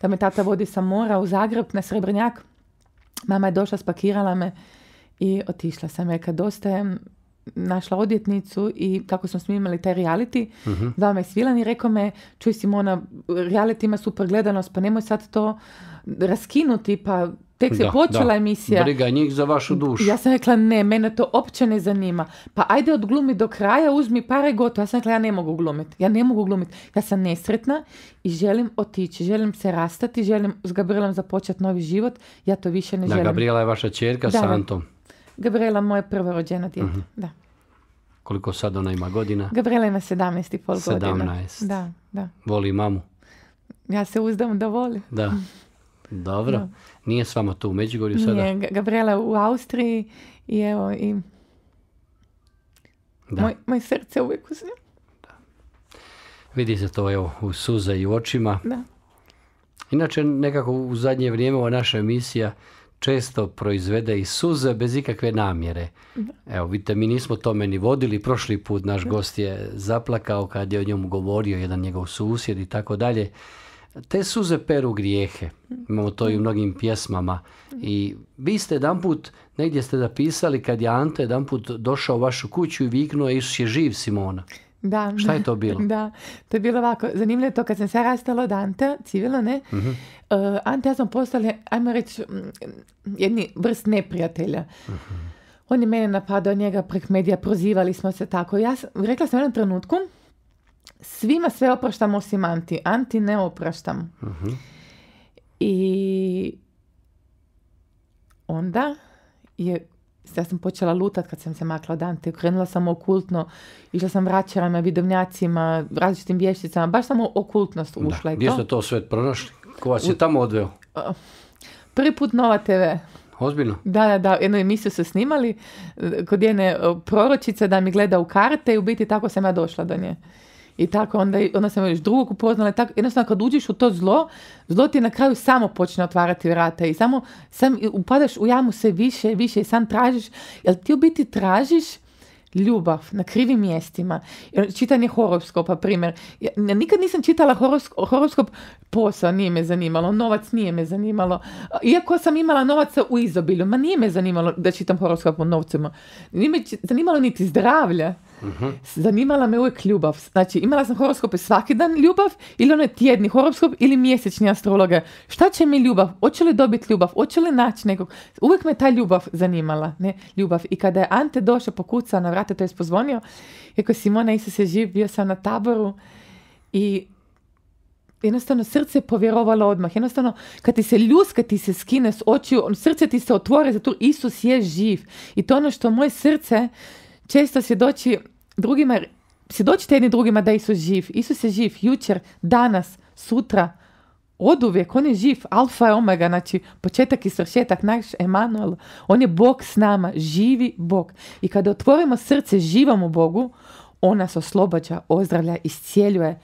da me tata vodi sa mora u Zagreb na Srebrnjak. Mama je došla, spakirala me i otišla sam, reka dosta je, našla odjetnicu i kako smo snimali imali taj reality, uh-huh. zvao me Svilan i rekao me, čuj Simona, reality ima super gledanost, pa nemoj sad to raskinuti, pa Tek se da, počela emisija. Briga njih za vašu dušu. Ja sam rekla ne, mene to opće ne zanima. Pa ajde odglumi do kraja, uzmi pare gotovo. Ja sam rekla ja ne mogu glumiti. Ja ne mogu glumiti. Ja sam nesretna i želim otići. Želim se rastati, želim s Gabrielom započeti novi život. Ja to više ne da, želim. Da, Gabriela je vaša čerka da, s Antom. Gabriela moje prvo dijete. uh Da. Koliko sad ona ima godina? Gabriela ima 17 i pol godina. 17. Da, da. Voli mamu? Ja se uzdam da voli. Da. Dobro. Nije s vama tu u Međugorju sada? Nije. Gabriela u Austriji i evo i... Da. Moj, srce uvijek uz Da. Vidi se to evo u suze i u očima. Da. Inače, nekako u zadnje vrijeme ova naša emisija često proizvede i suze bez ikakve namjere. Evo, vidite, mi nismo tome ni vodili. Prošli put naš gost je zaplakao kad je o njemu govorio jedan njegov susjed i tako dalje. Te suze peru grijehe. Imamo to i u mnogim pjesmama. I vi ste jedan put, negdje ste zapisali kad je Ante jedan put došao u vašu kuću i viknuo Isus je živ Simona. Da. Šta je to bilo? Da, to je bilo ovako. Zanimljivo je to kad sam se rastala od Ante, civilno ne, uh mhm. -huh. uh, Ante ja smo postali, ajmo reći, jedni vrst neprijatelja. Uh mhm. -huh. On je mene napadao, njega prek medija, prozivali smo se tako. Ja sam, rekla sam u jednom trenutku, svima sve opraštam osim Anti. Anti ne opraštam. Mhm. I onda je ja sam počela lutat kad sam se makla od Ante. Krenula sam okultno, išla sam vraćarama, vidovnjacima, različitim vješticama. Baš samo okultnost ušla. Gdje ste to sve pronašli? Ko vas je tamo odveo? Prvi put Nova TV. Ozbiljno? Da, da, da. Jednu emisiju su snimali kod jedne e, proročice da mi gleda u karte i u biti tako sam ja došla do nje. I tako, onda, onda sam još drugog upoznala. Tako, jednostavno, kad uđeš u to zlo, zlo ti na kraju samo počne otvarati vrata i samo sam, upadaš u jamu sve više i više i sam tražiš, jel ti u biti tražiš ljubav na krivim mjestima. Čitanje horoskopa, primjer. Ja nikad nisam čitala horoskop, horoskop posao, nije me zanimalo, novac nije me zanimalo. Iako sam imala novaca u izobilju, ma nije me zanimalo da čitam horoskop o novcima. Nije me zanimalo niti zdravlja Uh-huh. Zanimala me uvijek ljubav. Znači, imala sam horoskope svaki dan ljubav ili onaj tjedni horoskop ili mjesečni astrologe Šta će mi ljubav? Hoće li dobiti ljubav? Hoće li naći nekog? Uvijek me ta ljubav zanimala. Ne, ljubav. I kada je Ante došao pokucao na vrata, to je pozvonio, rekao Simona, Isus je živ, bio sam na taboru i jednostavno srce je povjerovalo odmah. Jednostavno, kad ti se ljuska, ti se skine s očiju, srce ti se otvore, zato Isus je živ. I to ono što moje srce, često svjedoči drugima, svjedočite jedni drugima da Isus živ. Isus je živ jučer, danas, sutra, uvijek. On je živ, alfa i omega, znači početak i svršetak, naš Emanuel. On je Bog s nama, živi Bog. I kada otvorimo srce živom Bogu, on nas oslobađa, ozdravlja, iscijeljuje,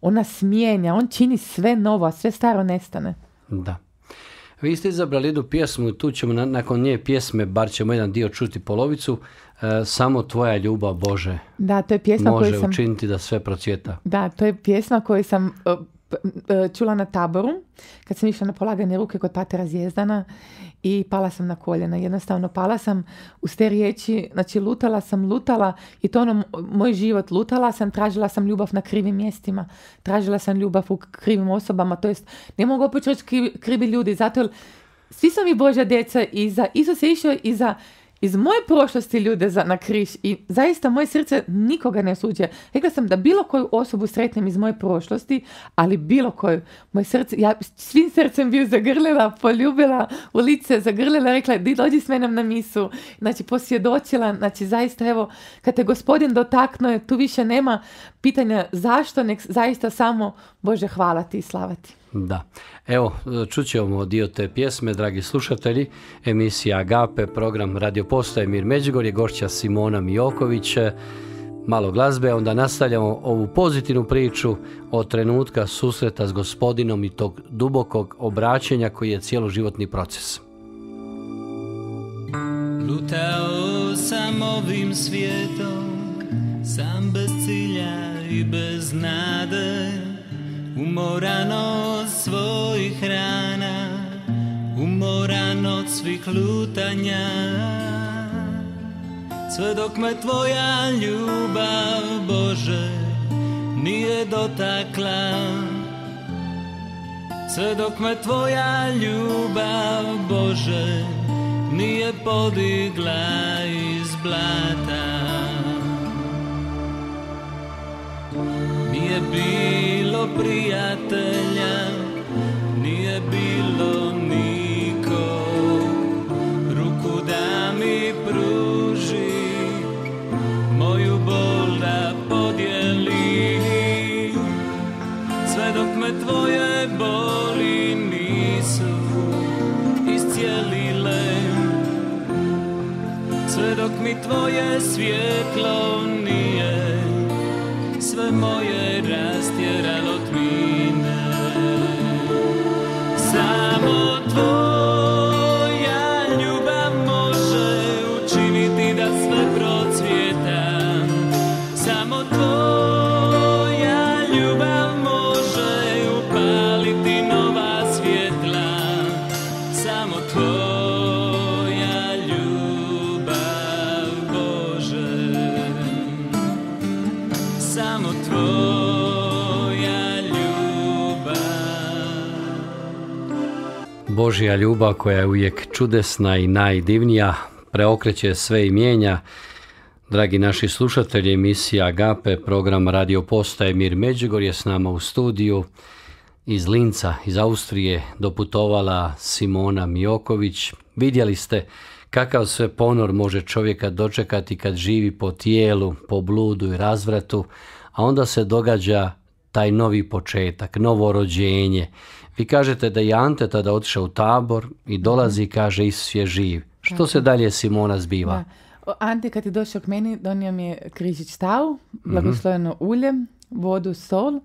on nas mijenja, on čini sve novo, a sve staro nestane. Da. Vi ste izabrali jednu pjesmu, tu ćemo nakon nje pjesme, bar ćemo jedan dio čuti polovicu, E, samo tvoja ljubav Bože da, to je pjesma može koju sam... učiniti da sve procjeta. Da, to je pjesma koju sam e, e, čula na taboru kad sam išla na polaganje ruke kod patera razjezdana i pala sam na koljena. Jednostavno pala sam uz te riječi, znači lutala sam, lutala i to ono moj život lutala sam, tražila sam ljubav na krivim mjestima, tražila sam ljubav u krivim osobama, to jest ne mogu opet reći krivi ljudi, zato jer svi su mi Božja djeca i za Isus je išao i za iz moje prošlosti ljude za, na križ i zaista moje srce nikoga ne suđe Rekla sam da bilo koju osobu sretnem iz moje prošlosti, ali bilo koju. Moje srce, ja svim srcem bio zagrljela, poljubila u lice, zagrlila, rekla di dođi s menom na misu. Znači posvjedočila, znači zaista evo, kad te gospodin dotaknuo, tu više nema pitanja zašto, nek zaista samo Bože hvala ti i slavati. Da. Evo, čućemo dio te pjesme, dragi slušatelji. Emisija Agape, program Radio Postaje Mir Međugorje, gošća Simona Mijoković. E, malo glazbe, onda nastavljamo ovu pozitivnu priču o trenutka susreta s gospodinom i tog dubokog obraćenja koji je životni proces. Lutao sam ovim svijetom, sam bez cilja i bez nade Umoran od svojih rana Umoran od svih lutanja Sve dok me tvoja ljubav Bože Nije dotakla Sve dok me tvoja ljubav Bože Nije podigla iz blata nije bilo prijatelja, nije bilo niko. Ruku da mi pruži, moju bol da podijeli. Sve dok me tvoje boli nisu iscijelile. Sve dok mi tvoje svjetlo nisu moje rastjer od mine. Samo tvoje Božja ljubav koja je uvijek čudesna i najdivnija, preokreće sve i mijenja. Dragi naši slušatelji, emisija Agape, program Radio Postaje Mir Međugor je s nama u studiju. Iz Linca, iz Austrije, doputovala Simona Mioković. Vidjeli ste kakav sve ponor može čovjeka dočekati kad živi po tijelu, po bludu i razvratu, a onda se događa taj novi početak, novo rođenje. Vi kažete da je Ante tada otišao u tabor i dolazi i kaže Isus je živ. Što se dalje Simona zbiva? Da. Ante kad je došao k meni donio mi je križić stavu, mhm. blagosloveno ulje, vodu, sol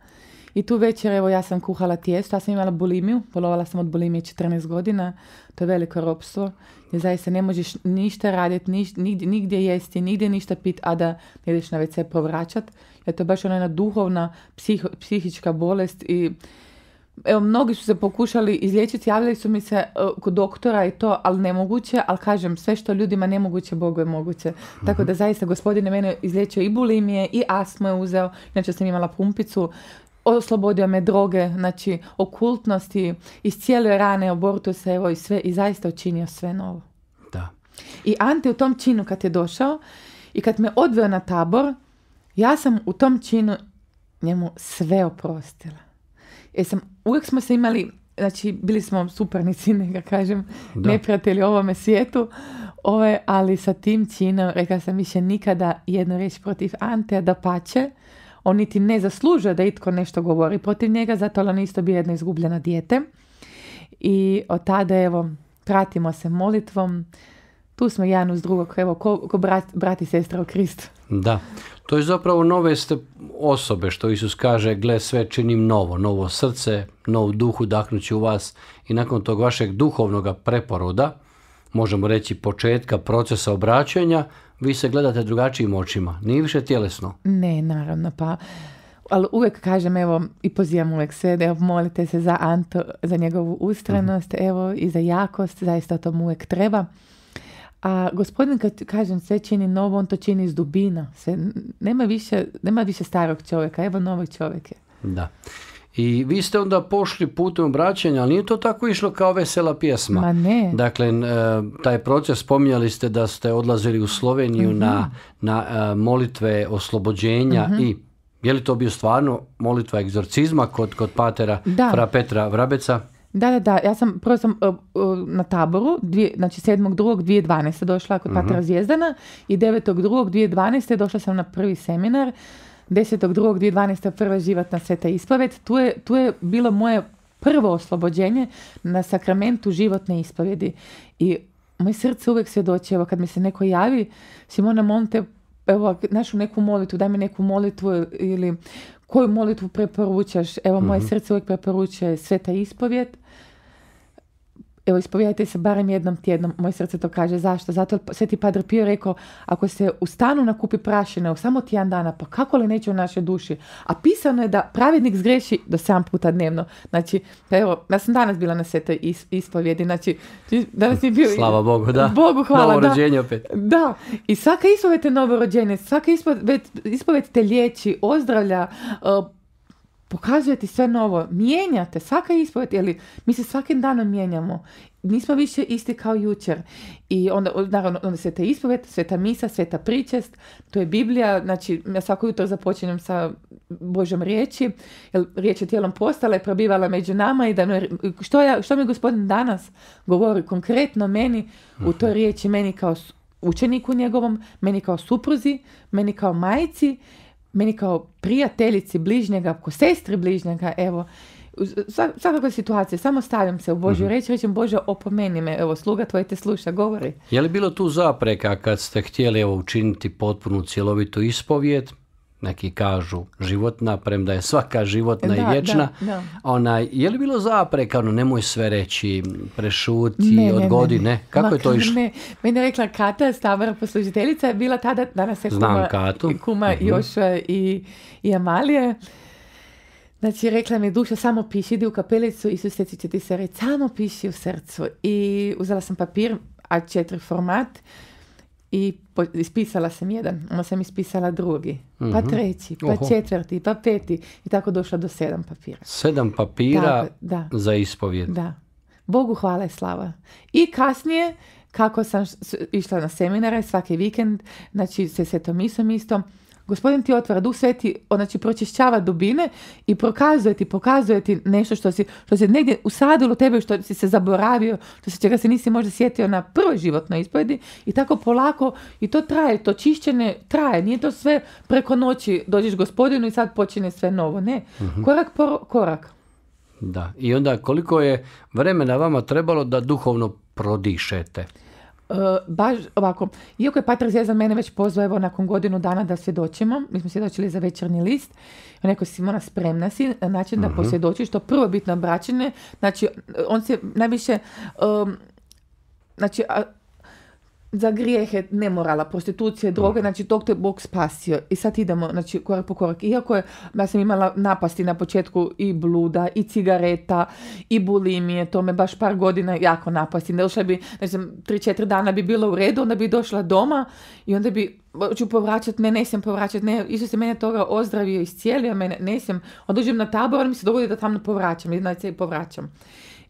i tu večer evo ja sam kuhala tijesto, ja sam imala bulimiju, polovala sam od bulimije 14 godina, to je veliko ropstvo gdje zaista ne možeš ništa raditi, nigdje, jesti, nigdje ništa pit, a da ne ideš na WC provraćat. to baš ona jedna duhovna, psihička bolest i Evo, mnogi su se pokušali izliječiti, javljali su mi se e, kod doktora i to, ali nemoguće, ali kažem, sve što ljudima nemoguće, Bogu je moguće. Tako mhm. da zaista gospodine mene izliječio i bulimije i asmo je uzeo, inače sam imala pumpicu, oslobodio me droge, znači okultnosti, Iz cijele rane, abortuse, evo i sve, i zaista učinio sve novo. Da. I Ante u tom činu kad je došao i kad me odveo na tabor, ja sam u tom činu njemu sve oprostila. Jer sam uvijek smo se imali, znači bili smo supernici, neka kažem, da. neprijatelji ovome svijetu, ove, ali sa tim činom rekla sam više nikada jednu riječ protiv Ante, da pače, on niti ne zaslužuje da itko nešto govori protiv njega, zato on isto bio jedno izgubljena dijete. I od tada, evo, pratimo se molitvom, tu smo jedan uz drugog, evo, ko, ko brat, i sestra u Kristu. Da, to je zapravo nove ste osobe, što Isus kaže, gle sve činim novo, novo srce, nov duh ću u vas i nakon tog vašeg duhovnog preporoda, možemo reći početka procesa obraćanja, vi se gledate drugačijim očima, nije više tjelesno. Ne, naravno, pa ali uvijek kažem, evo, i pozivam uvijek sve, da evo, molite se za Anto, za njegovu ustranost, mhm. evo, i za jakost, zaista to mu uvijek treba. A gospodin kad kažem sve čini novo, on to čini iz dubina. nema, više, nema više starog čovjeka, evo novog čovjek Da. I vi ste onda pošli putem obraćanja, ali nije to tako išlo kao vesela pjesma. Ma ne. Dakle, e, taj proces, spominjali ste da ste odlazili u Sloveniju mhm. na, na e, molitve oslobođenja mhm. i je li to bio stvarno molitva egzorcizma kod, kod patera da. Fra Petra Vrabeca? Da, da, da. Ja sam, prvo sam uh, na taboru, dvije, znači 7.2.2012. došla kod Patra uh-huh. Zvijezdana i 9.2.2012. došla sam na prvi seminar. 10.2.2012. prva životna sveta ispoved. Tu je, je bilo moje prvo oslobođenje na sakramentu životne ispovjedi. I moje srce uvijek svjedoči, evo kad mi se neko javi, Simona Monte, evo, našu neku molitvu, daj mi neku molitvu ili koju molitvu preporučaš, evo, moje mhm. srce uvijek preporučuje sveta ispovjed, evo ispovijajte se barem jednom tjednom, moje srce to kaže, zašto? Zato Sveti Padre Pio rekao, ako se u stanu nakupi prašine u samo tjedan dana, pa kako li neće u naše duši? A pisano je da pravednik zgreši do 7 puta dnevno. Znači, pa evo, ja sam danas bila na svetoj ispovijedi. ispovjedi, znači, danas je Slava Bogu, da. Bogu hvala, novo rođenje da. opet. Da, i svaka ispovjed je novo rođenje, svaka ispovjed, te liječi, ozdravlja, pokazuje sve novo, mijenjate, svaka ispovjed, ili mi se svakim danom mijenjamo, nismo više isti kao jučer. I onda, naravno, onda te ispovjed, sveta misa, sveta pričest, to je Biblija, znači ja svako jutro započinjem sa Božom riječi, jer riječ je tijelom postala i probivala među nama i da što, ja, što mi gospodin danas govori konkretno meni u toj mhm. riječi, meni kao učeniku njegovom, meni kao supruzi, meni kao majici meni kao prijateljici bližnjega, ko sestri bližnjega, evo, svakakve situacije, samo stavljam se u Božju mhm. reći, rećem Bože opomeni me, evo sluga tvoj te sluša, govori. Je li bilo tu zapreka kad ste htjeli evo, učiniti potpunu cjelovitu ispovijed, neki kažu životna, premda je svaka životna e, da, i vječna, da, da. Ona, je li bilo zapreka, ono, nemoj sve reći, prešuti, ne, odgodi, ne? Kako je to išlo? Ne, meni je rekla Kata, Stavara poslužiteljica, je bila tada, danas je Znam kuma, Katu. kuma uh Joša i, i Amalije. Znači, rekla mi duša, samo piši, idi u kapelicu, i će ti se reći, samo piši u srcu. I uzela sam papir, A4 format, i po, ispisala sam jedan, onda sam ispisala drugi, pa mhm. treći, pa četvrti, pa peti i tako došla do sedam papira. Sedam papira da. za ispovjed. Da. Bogu hvala i slava. I kasnije, kako sam išla na seminare svaki vikend, znači se misom istom, Gospodin ti otvara duh sveti, on znači pročišćava dubine i prokazuje ti, pokazuje ti nešto što si, što si negdje usadilo tebe, što si se zaboravio, što se čega se nisi možda sjetio na prvoj životnoj ispovedi i tako polako i to traje, to čišćenje traje, nije to sve preko noći dođeš gospodinu i sad počine sve novo, ne. Mhm. Korak po korak. Da, i onda koliko je vremena vama trebalo da duhovno prodišete? E, baš ovako, iako je Patrik Zezan mene već pozvao evo nakon godinu dana da svjedočimo, mi smo svjedočili za večernji list, on rekao Simona spremna si na način da mhm. posvjedočiš to prvo bitno bračine, znači on se najviše, znači za grijehe morala prostitucije, mm. droge, znači tog te Bog spasio. I sad idemo, znači korak po korak. Iako je, ja sam imala napasti na početku i bluda, i cigareta, i bulimije, to me baš par godina jako napasti. Došla bi, ne znam, tri, četiri dana bi bilo u redu, onda bi došla doma i onda bi ću povraćat, ne, ne sam povraćat, ne, isto se mene toga ozdravio, iscijelio mene, ne sam, onda na tabor, ali mi se dogodi da tamo povraćam, jedna se povraćam.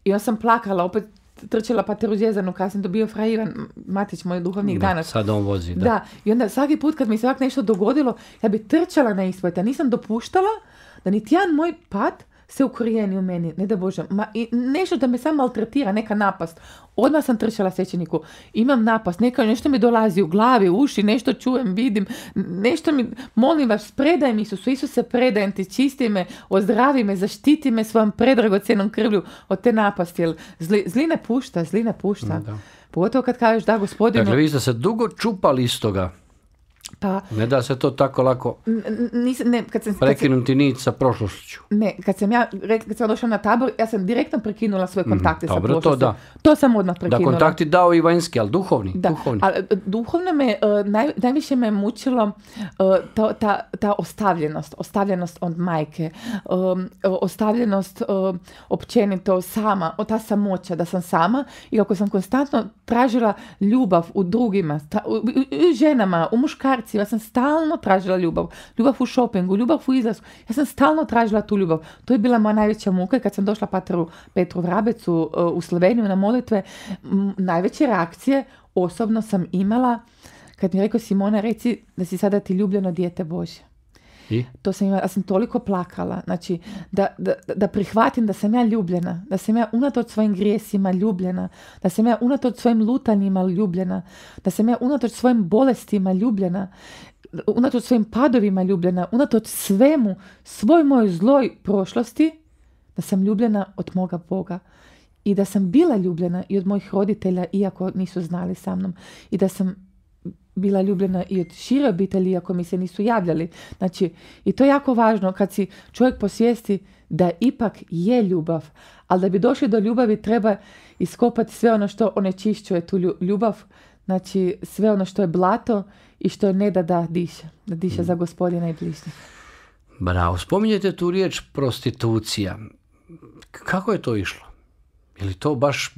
I onda sam plakala, opet trčala pa teruzjezanu kasnije to bio ivan Matić, moj duhovnik danas. Sad on vozi, da. da. I onda svaki put kad mi se ovak nešto dogodilo, ja bi trčala na ispojte nisam dopuštala da niti jedan moj pad se ukorijeni u meni, ne da Bože, ma, i nešto da me samo maltretira, neka napast. Odmah sam trčala svećeniku, imam napast, neka nešto mi dolazi u glavi, u uši, nešto čujem, vidim, nešto mi, molim vas, predaj mi Isusu, Isuse, predajem ti, čisti me, ozdravi me, zaštiti me svojom predragocenom krvlju od te napasti, jer zli, zli pušta, zli pušta. Da. Pogotovo kad kažeš da gospodinu... Dakle, vi ste se dugo čupali iz toga. Pa, ne da se to tako lako kad sam, prekinuti sa prošlošću. Ne, kad sam ja kad sam došla na tabor, ja sam direktno prekinula svoje mm, kontakte sa prošlošću. To, da. to sam odmah prekinula. Da, kontakti dao i vanjski, ali duhovni. Da, duhovni. ali duhovno me, e, najviše me mučilo e, to, ta, ta ostavljenost, ostavljenost od majke, e, ostavljenost općenito sama, ta samoća, da sam sama i ako sam konstantno tražila ljubav u drugima, u, u, u ženama, u muškarcima, si ja sam stalno tražila ljubav. Ljubav u šopingu, ljubav u izlasku. Ja sam stalno tražila tu ljubav. To je bila moja najveća muka kad sam došla pateru Petru Vrabecu uh, u Sloveniju na molitve, najveće reakcije osobno sam imala kad mi je rekao Simona reci da si sada ti ljubljeno dijete Bože. To sam ja sam toliko plakala, znači da, da, da, prihvatim da sam ja ljubljena, da sam ja unatoč svojim grijesima ljubljena, da sam ja unatoč svojim lutanjima ljubljena, da sam ja unatoč svojim bolestima ljubljena, unatoč svojim padovima ljubljena, unatoč svemu, svoj moj zloj prošlosti, da sam ljubljena od moga Boga i da sam bila ljubljena i od mojih roditelja, iako nisu znali sa mnom, i da sam bila ljubljena i od šire obitelji ako mi se nisu javljali. Znači, i to je jako važno kad si čovjek posvijesti da ipak je ljubav, ali da bi došli do ljubavi treba iskopati sve ono što onečišćuje tu ljubav, znači sve ono što je blato i što ne da da diše, da diše mm. za gospodina i bližnje. Bravo, spominjete tu riječ prostitucija. Kako je to išlo? Je li to baš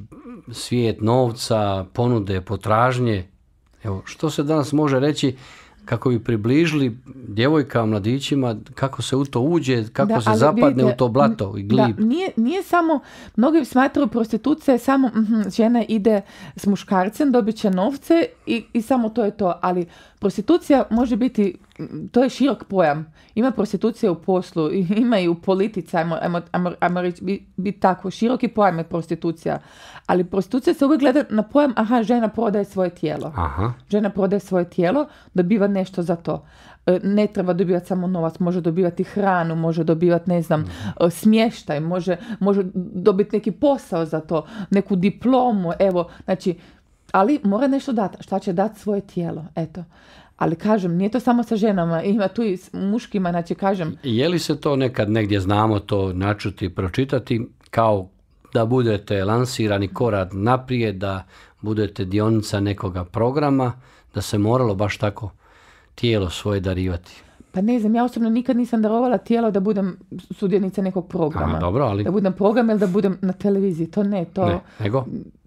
svijet novca, ponude, potražnje? Evo, što se danas može reći kako bi približili djevojka mladićima, kako se u to uđe, kako se zapadne u to blato i glib. nije, nije samo, mnogi smatraju prostitucija samo mm, žena ide s muškarcem, dobit će novce i, i samo to je to. Ali prostitucija može biti to je širok pojam. Ima prostitucija u poslu, ima i u politici, ajmo, ajmo, reći, bi, bi tako, široki pojam je prostitucija. Ali prostitucija se uvijek gleda na pojam, aha, žena prodaje svoje tijelo. Aha. Žena prodaje svoje tijelo, dobiva nešto za to. E, ne treba dobivati samo novac, može dobivati hranu, može dobivati, ne znam, mhm. e, smještaj, može, može dobiti neki posao za to, neku diplomu, evo, znači, ali mora nešto dati. Šta će dati svoje tijelo? Eto. Ali kažem, nije to samo sa ženama, ima tu i s muškima, znači kažem. Je li se to nekad negdje znamo to načuti, pročitati, kao da budete lansirani korad naprijed, da budete dionica nekoga programa, da se moralo baš tako tijelo svoje darivati? Pa ne znam, ja osobno nikad nisam darovala tijelo da budem sudionica nekog programa. dobro, ali... Da budem program ili da budem na televiziji, to ne, to... Ne, nego?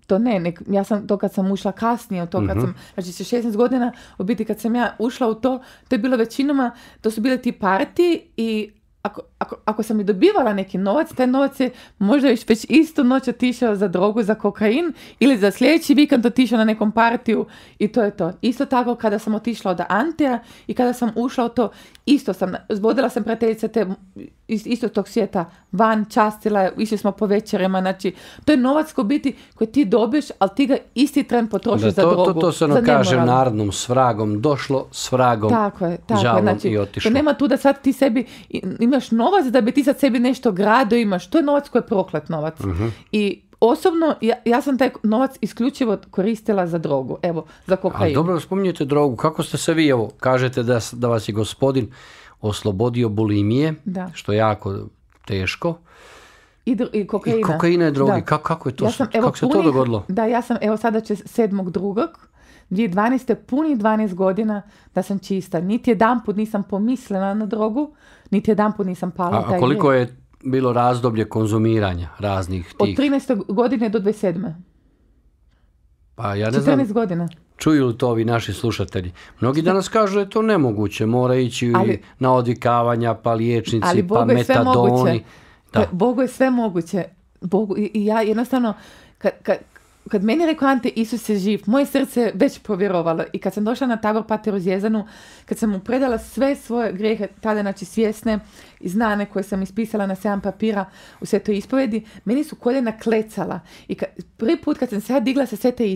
to ne, ja sam to kad sam ušla kasnije to, kad mhm. sam, znači se 16 godina, u biti kad sam ja ušla u to, to je bilo većinoma, to su bile ti parti i ako, ako, ako sam i dobivala neki novac, taj novac je možda već istu noć otišao za drogu, za kokain ili za sljedeći vikend otišao na nekom partiju i to je to. Isto tako kada sam otišla od Antija i kada sam ušla u to, isto sam, vodila sam prijateljice te, isto tog svijeta van, častila, išli smo po večerima, znači, to je novac ko biti koji ti dobiješ, ali ti ga isti tren potrošiš za drogu. To, to se ono kaže narodnom svragom, došlo svragom, tako znači, i otišlo. nema tu da sad ti sebi, imaš novac da bi ti sad sebi nešto grado imaš, to je novac koji je proklet novac. uh I osobno, ja, ja, sam taj novac isključivo koristila za drogu, evo, za kokain. A dobro spominjete drogu, kako ste se vi, evo, kažete da, da vas je gospodin oslobodio bulimije, da. što je jako teško. I, dro, i kokaina. I kokaina je drogi, kako, kako je to, sam, evo, kako se to dogodilo? Da, ja sam, evo sada će 7.2. 2012. puni 12 godina da sam čista. Niti jedan put nisam pomislila na drogu, niti jedan put nisam pala. A, a koliko je bilo razdoblje konzumiranja raznih tih... Od 13. godine do 27. Pa ja ne 14 znam, godina. Čuju li to ovi naši slušatelji? Mnogi danas kažu da je to nemoguće. Mora ići na odvikavanja, pa liječnici, pa metadoni. Sve Bogu je sve moguće. Bogu, I ja jednostavno, kad, kad, kad meni rekao Ante Isus je živ, moje srce već povjerovalo. I kad sam došla na tabor Pateru Zjezanu, kad sam mu predala sve svoje grehe, tada znači svjesne i znane koje sam ispisala na sedam papira u svetoj ispovjedi, meni su koljena klecala. I prvi put kad sam se ja digla sa sve te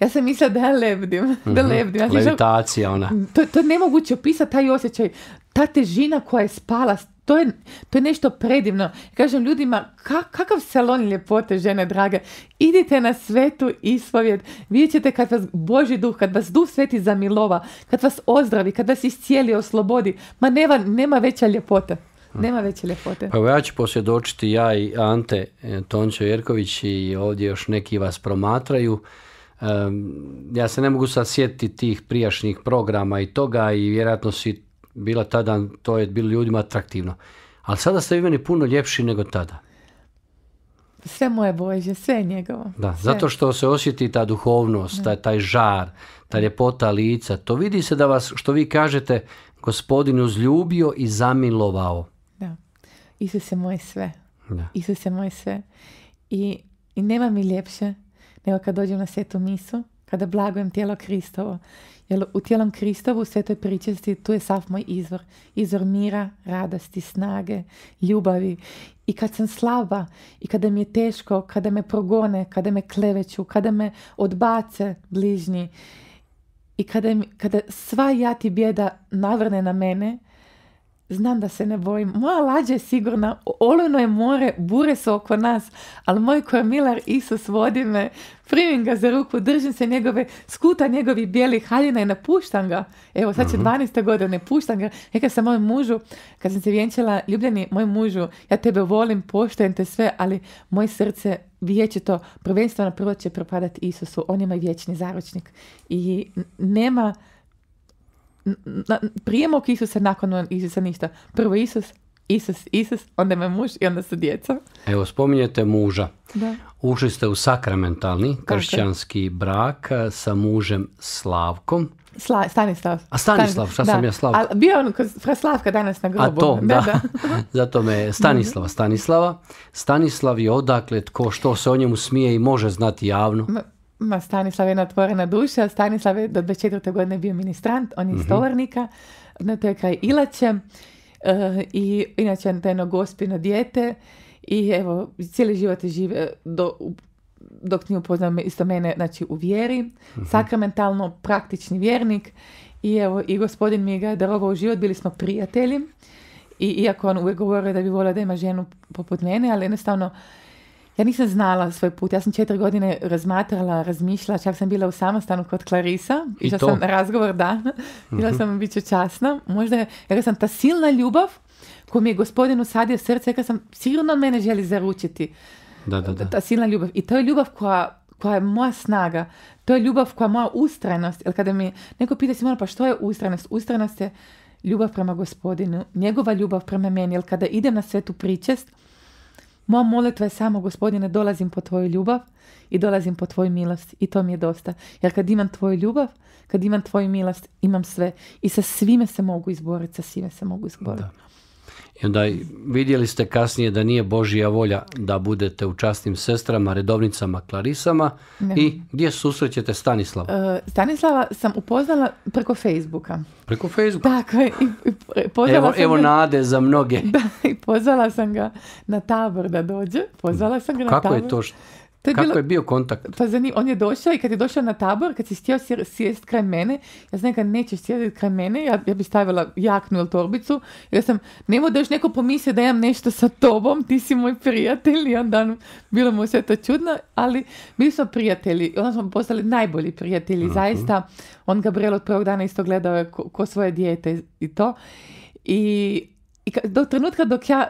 ja sam mislila da ja lebdim. Da mhm. lebdim. Levitacija ona. To, to je nemoguće opisati taj osjećaj. Ta težina koja je spala s to je, to je nešto predivno. Kažem ljudima, ka, kakav salon ljepote, žene drage. Idite na svetu ispovjed. Vidjet ćete kad vas Boži duh, kad vas duh sveti zamilova, kad vas ozdravi, kad vas iscijeli, oslobodi. Ma nema, nema veća ljepota. Nema veće ljepote. Pa ja ću posvjedočiti, ja i Ante e, Tončo Jerković i ovdje još neki vas promatraju. ja se ne mogu sad sjetiti tih prijašnjih programa i toga i vjerojatno si bila tada, to je bilo ljudima atraktivno. Ali sada ste vi meni puno ljepši nego tada. Sve moje Bože, sve je njegovo. Da, zato što se osjeti ta duhovnost, taj, taj žar, ta ljepota lica. To vidi se da vas, što vi kažete, gospodin uzljubio i zamilovao. Da. Isus je moj sve. Da. Isus je sve. I, I nema mi ljepše nego kad dođem na svetu misu, kada blagujem tijelo Kristovo jer tijelom Kristovu u svetoj pričesti tu je sav moj izvor. Izvor mira, radosti, snage, ljubavi. I kad sam slaba i kada mi je teško, kada me progone, kada me kleveću, kada me odbace bližnji i kada, kada sva jati bjeda navrne na mene, Znam da se ne bojim. Moja lađa je sigurna, oleno je more, bure su oko nas, ali moj kormilar Isus vodi me. Primim ga za ruku, držim se njegove skuta, njegovi bijeli haljina i napuštam ga. Evo, sad će 12. Mhm. godine, puštam ga. Rekla sam mojem mužu, kad sam se vjenčala, ljubljeni moj mužu, ja tebe volim, poštujem te sve, ali moje srce to. prvenstveno prvo će propadati Isusu. On je moj vječni zaručnik. I nema Prijemog mog Isusa, nakon Isusa ništa. Prvo Isus, Isus, Isus, onda me muž i onda su djeca. Evo, spominjete muža. Da. Ušli ste u sakramentalni kršćanski brak e, sa mužem Slavkom. Sla, Stanislav. A Stanislav, šta sam ja Slavka? A bio on kod Slavka danas na grobu. A to, da. Zato me Stanislava, mhm. Stanislava. Stanislav je odakle tko što se o njemu smije i može znati javno. Ma Stanislav je jedna otvorena duša. Stanislav je do 24. godine bio ministrant, on je iz mhm. Tovarnika, to je kraj eh, I inače jedno gospino dijete i evo, cijeli život je žive eh, do, dok nije upoznao isto mene, znači u vjeri, mhm. sakramentalno praktični vjernik i evo i gospodin mi ga je darovao u život, bili smo prijatelji i iako on uvijek govorio da bi volio da ima ženu poput mene, ali jednostavno ja nisam znala svoj put. Ja sam četiri godine razmatrala, razmišljala. Čak sam bila u samostanu kod Klarisa. Išla sam razgovor, da. Mhm. Bila sam bit časna. Možda je, jer sam ta silna ljubav koju mi je gospodin usadio srce, jer sam, sigurno mene želi zaručiti. Da, da, da. Ta silna ljubav. I to je ljubav koja koja je moja snaga, to je ljubav koja je moja ustrajnost. Jer kada mi neko pita si pa što je ustrajnost? Ustrajnost je ljubav prema gospodinu, njegova ljubav prema meni. Jer kada idem na svetu pričest, moja molitva je samo, gospodine, dolazim po tvoju ljubav i dolazim po tvoju milost i to mi je dosta. Jer kad imam tvoju ljubav, kad imam tvoju milost, imam sve i sa svime se mogu izboriti, sa svime se mogu izboriti. I onda vidjeli ste kasnije da nije Božija volja da budete u časnim sestrama, redovnicama, klarisama. I gdje susrećete Stanislava? E, Stanislava sam upoznala preko Facebooka. Preko Facebooka? Tako i, evo, evo nade za mnoge. Da, i pozvala sam ga na tabor da dođe. Pozvala sam ga Kako na tabor. Kako je to što? To je Kako bilo, je bio kontakt? Pa zanim, on je došao i kad je došao na tabor, kad si htio sjest kraj mene, ja znam ne nećeš sjediti kraj mene, ja, ja bi stavila jaknu ili torbicu, ja sam, nemoj da još neko pomisli da imam nešto sa tobom, ti si moj prijatelj i onda ono, bilo mu sve to čudno, ali bili smo prijatelji, onda smo postali najbolji prijatelji, uh zaista, on Gabriel od prvog dana isto gledao ko, svoje dijete i to, i i do trenutka dok ja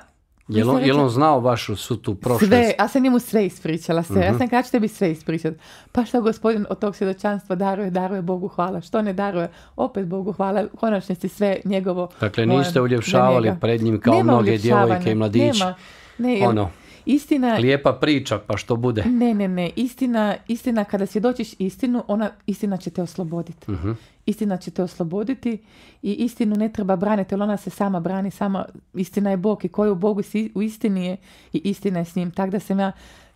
Jel on, znao vašu su tu prošlost? Sve, ja sam njemu sve ispričala, sve. Ja mhm. sam kada ćete bi sve ispričati. Pa što gospodin od tog svjedočanstva daruje, daruje Bogu hvala. Što ne daruje, opet Bogu hvala. konačno konačnici sve njegovo... Dakle, niste uljepšavali pred njim kao mnoge djevojke i mladići. Nema. Ne, ono Istina... Lijepa priča, pa što bude. Ne, ne, ne. Istina, istina kada svjedočiš istinu, ona istina će te osloboditi. uh Istina će te osloboditi i istinu ne treba braniti, jer ona se sama brani, sama istina je Bog i u Bogu u istini je i istina je s njim. Tako da sam ja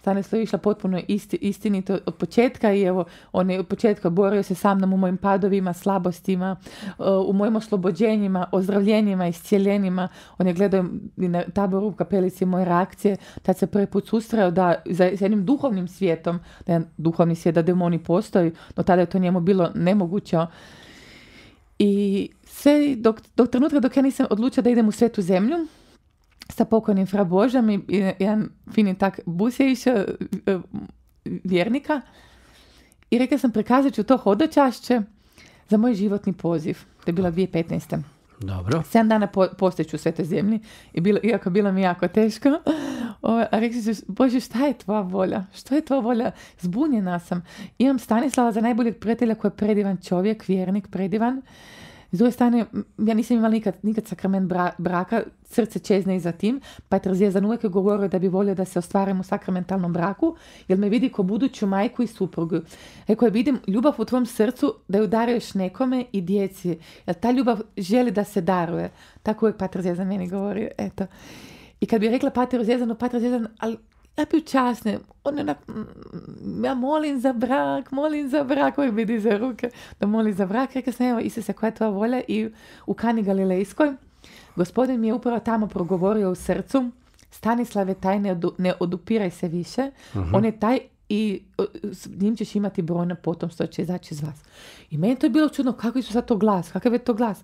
Stanislav išla potpuno isti, istinito od početka i evo, on je od početka borio se sa mnom u mojim padovima, slabostima, uh, u mojim oslobođenjima, ozdravljenjima, iscijeljenjima. On je gledao i na taboru u kapelici moje reakcije, tad se prvi put sustrao da za, jednim duhovnim svijetom, da je duhovni svijet, da demoni postoji, no tada je to njemu bilo nemoguće. I sve dok, dok trenutka dok ja nisam odlučila da idem u svetu zemlju, sa pokojnim Božem i jedan fini tak išao e, vjernika i rekla sam prikazat ću to hodočašće za moj životni poziv. To je bila 2015. Dobro. 7 dana po, postojeću u Svetoj zemlji, I iako bilo mi jako teško. a rekli su, Bože, šta je tvoja volja? Što je tvoja volja? Zbunjena sam. Imam Stanislava za najboljeg prijatelja koji je predivan čovjek, vjernik, predivan. S druge strane, ja nisam imala nikad, nikad sakrament braka, srce čezne i za tim. Petar Zjezan uvijek je govorio da bi volio da se ostvarim u sakramentalnom braku, jer me vidi ko buduću majku i suprugu. Eko je, vidim ljubav u tvom srcu da ju daruješ nekome i djeci. Jer ta ljubav želi da se daruje. Tako uvijek Petar Zjezan meni govorio. Eto. I kad bi rekla Pateru no Pater Zjezan, ali ja časne, on onak, ja molim za brak, molim za brak, uvijek vidi za ruke, da moli za brak, rekao sam, evo, Isuse, koja je tvoja volja i u Kani Galilejskoj, gospodin mi je upravo tamo progovorio u srcu, Stanislave, taj ne, odu, odupiraj se više, uh on je taj i s njim ćeš imati brojna potomstva, će izaći iz vas. I meni to je bilo čudno, kako su sad to glas, kakav je to glas,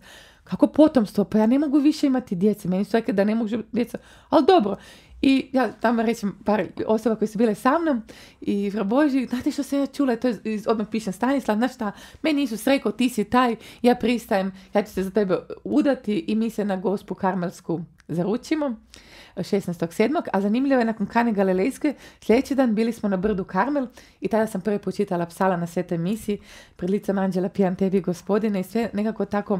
kako potomstvo, pa ja ne mogu više imati djece, meni su rekli da ne mogu djeca, ali dobro. I ja tamo rećem par osoba koje su bile sa mnom i boži, znate što sam ja čula, to je odmah pišem Stanislav, znaš šta, meni Isus rekao ti si taj, ja pristajem, ja ću se za tebe udati i mi se na gospu Karmelsku zaručimo 16.7. A zanimljivo je, nakon Kane Galilejske, sljedeći dan bili smo na brdu Karmel i tada sam prvi počitala psala na svete misiji pred licem Anđela Pijan tebi gospodine i sve nekako tako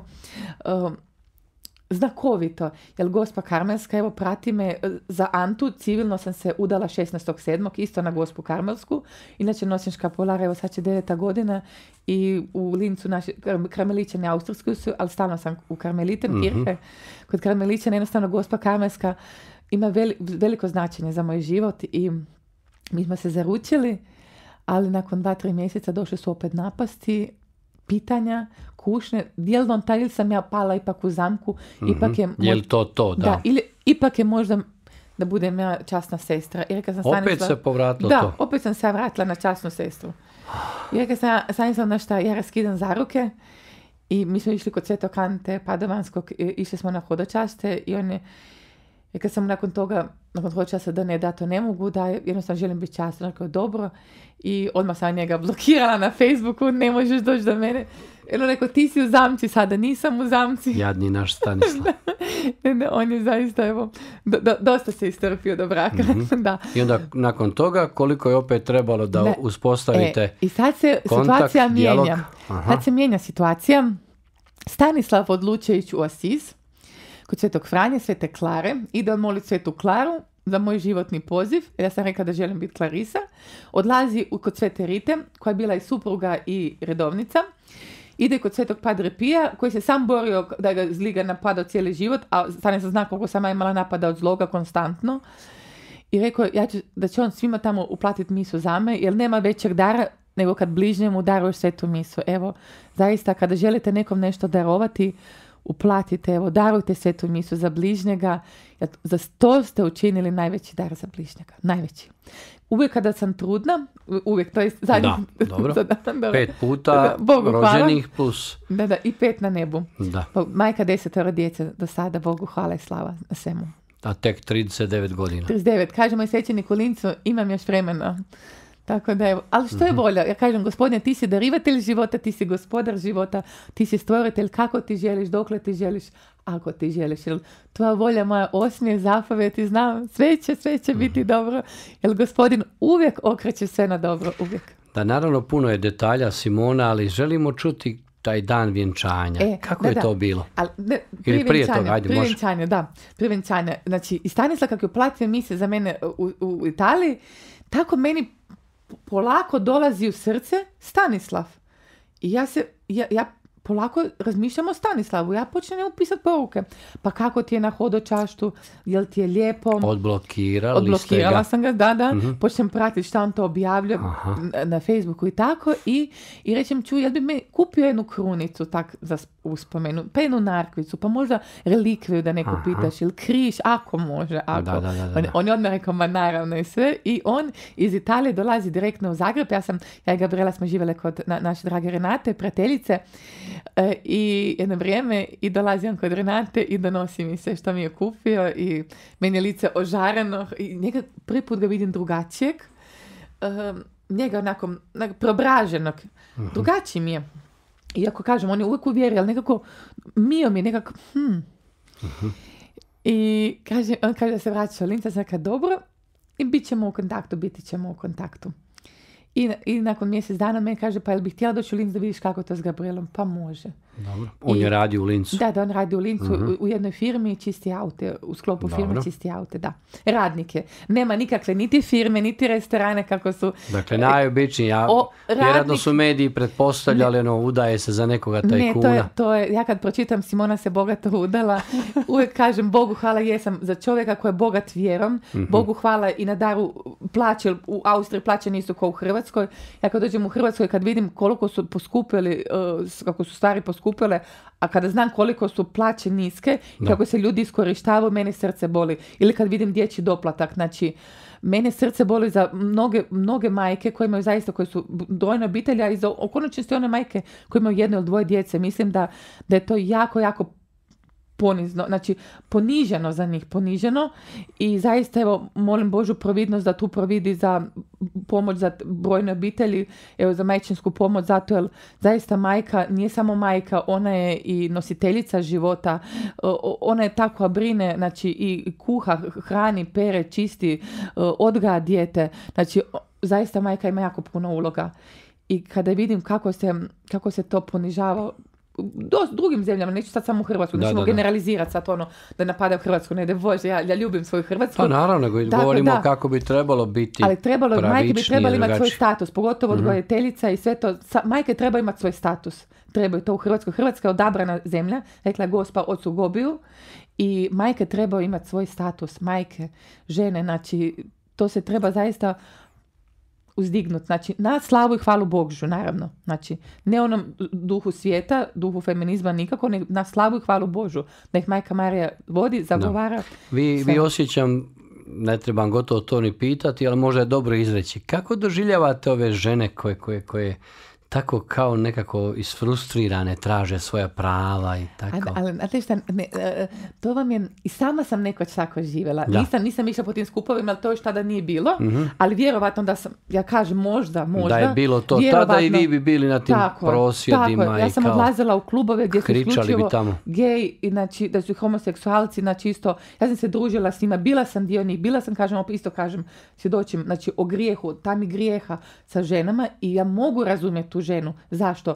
znakovito, jel gospa Karmelska, evo prati me, e, za Antu civilno sam se udala 16.7. isto na gospu Karmelsku, inače nosim škapular, evo sad će deveta godina i u Lincu naši karmelićani austrijski su, ali stalno sam u karmeliten mm kod karmelićana jednostavno gospa Karmelska ima veliko značenje za moj život i mi smo se zaručili, ali nakon dva, tri mjeseca došli su opet napasti, pitanja kušnje, li ta ili sam ja pala ipak u zamku, mhm. ipak je... Je to to, da. da. ili ipak je možda da budem ja časna sestra. Jer kad sam opet se povratilo da, to. Da, opet sam se vratila na časnu sestru. Ah. Jer kad sam sanisla na šta, ja raskidam za ruke i mi smo išli kod Svetog Padovanskog, išli smo na hodočaste i on je, kad sam nakon toga hoće se da ne, da to ne mogu, da jednostavno želim biti časno rekao dobro i odmah sam njega blokirala na Facebooku, ne možeš doći do mene. Jedno on rekao, ti si u zamci, sada nisam u zamci. Jadni naš Stanislav. ne, on je zaista, evo, dosta se istrpio do braka. Mhm. da. I onda nakon toga koliko je opet trebalo da, uspostavite e, I sad se kontakt, situacija mijenja. Sad se mijenja situacija. Stanislav odlučuje ići u Asis kod Svetog Franje, Svete Klare i da moli Svetu Klaru za moj životni poziv, ja sam rekla da želim biti Klarisa, odlazi u kod Svete Rite, koja je bila i supruga i redovnica, ide kod Svetog Padre Pija, koji se sam borio da ga zliga napadao cijeli život, a stane se zna koliko sama imala napada od zloga konstantno, i rekao ja ću, da će on svima tamo uplatiti misu za me, jer nema većeg dara nego kad bližnjemu daruješ svetu misu. Evo, zaista, kada želite nekom nešto darovati, uplatite, evo, darujte svetu misu za bližnjega. Za to ste učinili najveći dar za bližnjega. Najveći. Uvijek kada sam trudna, uvijek, to je zadnji... Da, dobro. Pet puta rođenih hvala. plus... Da, da, i pet na nebu. Da. Majka desetora djece do sada, Bogu hvala i slava na svemu. A tek 39 godina. 39. Kaže moj svećenik imam još vremena. Tako da evo, ali što je volja? Mhm. Ja kažem, gospodine, ti si darivatelj života, ti si gospodar života, ti si stvoritelj kako ti želiš, dokle ti želiš, ako ti želiš. Jer tvoja volja, moja osmije, zapovjed ti znam, sve će, sve će biti mhm. dobro. Jer gospodin uvijek okreće sve na dobro, uvijek. Da, naravno, puno je detalja Simona, ali želimo čuti taj dan vjenčanja. E, kako je to bilo? ali ne, Ili prije toga, ajde, prije da, prije vjenčanja. Znači, i Stanislav kako je platio mise za mene u Italiji, tako meni polako dolazi u srce Stanislav. I ja se, ja, ja polako razmišljam o Stanislavu. Ja počnem upisati poruke. Pa kako ti je na hodočaštu? Jel ti je lijepo? Odblokirali Odblokirala ga. sam ga, da, da. Mm-hmm. Počnem pratiti šta on to objavlja na Facebooku i tako. I, i rećem, čuj, jel bi me kupio jednu krunicu tak za uspomenu, pa jednu narkvicu, pa možda relikviju da neko Aha. pitaš ili križ, ako može, ako. Da, da, da, on, on, je odmah rekao, ma naravno i sve. I on iz Italije dolazi direktno u Zagreb. Ja sam, ja i Gabriela smo živjeli kod naše drage Renate, prateljice. E, I jedno vrijeme i dolazi on kod Renate i donosi mi se što mi je kupio i meni je lice ožareno. I njega prvi put ga vidim drugačijeg. E, njega onako, onako probraženog. Mhm. Drugačiji mi je. Iako kažem, on je uvijek uvjerio, ali nekako mio mi je nekako, hm. uh I kaže, on kaže da se vraća Linca, sam rekao, dobro, i bit ćemo u kontaktu, biti ćemo u kontaktu. I, i nakon mjesec dana me kaže, pa jel bi htjela doći u Linz da vidiš kako to s Gabrielom? Pa može. Dobro. On je u Lincu. Da, da, on radi u Lincu mhm. u jednoj firmi čisti aute, u sklopu Dobro. firme čisti aute, da. Radnike. Nema nikakve niti firme, niti restorane kako su... Dakle, e, najobičniji, ja, o, vjerojatno su mediji pretpostavljali, ono, udaje se za nekoga kuna. Ne, to je, to je, ja kad pročitam Simona se bogato udala, uvijek kažem Bogu hvala jesam za čovjeka koji je bogat vjerom, mhm. Bogu hvala i na daru plaće, u Austriji plaće nisu kao u Hrvatskoj. Ja kad dođem u Hrvatskoj, kad vidim koliko su poskupili, e, kako su stvari poskupile, a kada znam koliko su plaće niske, i kako se ljudi iskorištavaju, mene srce boli. Ili kad vidim dječji doplatak, znači mene srce boli za mnoge, mnoge majke koje imaju zaista, koje su dojne a i za okonačnosti one majke koje imaju jedno ili dvoje djece. Mislim da, da je to jako, jako ponizno, znači poniženo za njih, poniženo i zaista evo molim Božu providnost da tu providi za pomoć za brojne obitelji, evo za majčinsku pomoć zato jer zaista majka nije samo majka, ona je i nositeljica života, ona je takva brine, znači i kuha, hrani, pere, čisti, odgaja dijete, znači zaista majka ima jako puno uloga i kada vidim kako se, kako se to ponižava do drugim zemljama, neću sad samo u Hrvatsku, nećemo generalizirati sad ono da napadam Hrvatsku, ne da bože, ja, ja ljubim svoju Hrvatsku. Pa naravno, govorimo kako bi trebalo biti Ali trebalo, majke bi trebali imati svoj status, pogotovo mhm. odgojiteljica i sve to. majke treba imati svoj status, trebaju to u Hrvatskoj. Hrvatska je odabrana zemlja, rekla gospa ocu Gobiju i majke trebaju imati svoj status, majke, žene, znači to se treba zaista uzdignut. Znači, na slavu i hvalu Bogžu, naravno. Znači, ne onom duhu svijeta, duhu feminizma nikako, nego na slavu i hvalu Božu. Da ih Majka Marija vodi, zagovara. Vi, vi osjećam, ne trebam gotovo to ni pitati, ali možda je dobro izreći. Kako doživljavate ove žene koje, koje, koje tako kao nekako isfrustrirane traže svoja prava i tako. Ali, ali, znate šta, e, to vam je, i sama sam nekoć tako živjela. Da. Nisam, nisam išla po tim skupovima, ali to još tada nije bilo, mhm. ali vjerovatno da sam, ja kažem možda, možda. Da je bilo to tada i vi bi bili na tim tako, prosvjedima. Tako, ja sam odlazila u klubove gdje su isključivo gej, i znači, da su homoseksualci, znači isto, ja sam se družila s njima, bila sam dio njih, bila sam, kažem, opet isto kažem, svjedočim, znači o grijehu, tam i grijeha sa ženama i ja mogu razumjeti tu ženu. Zašto?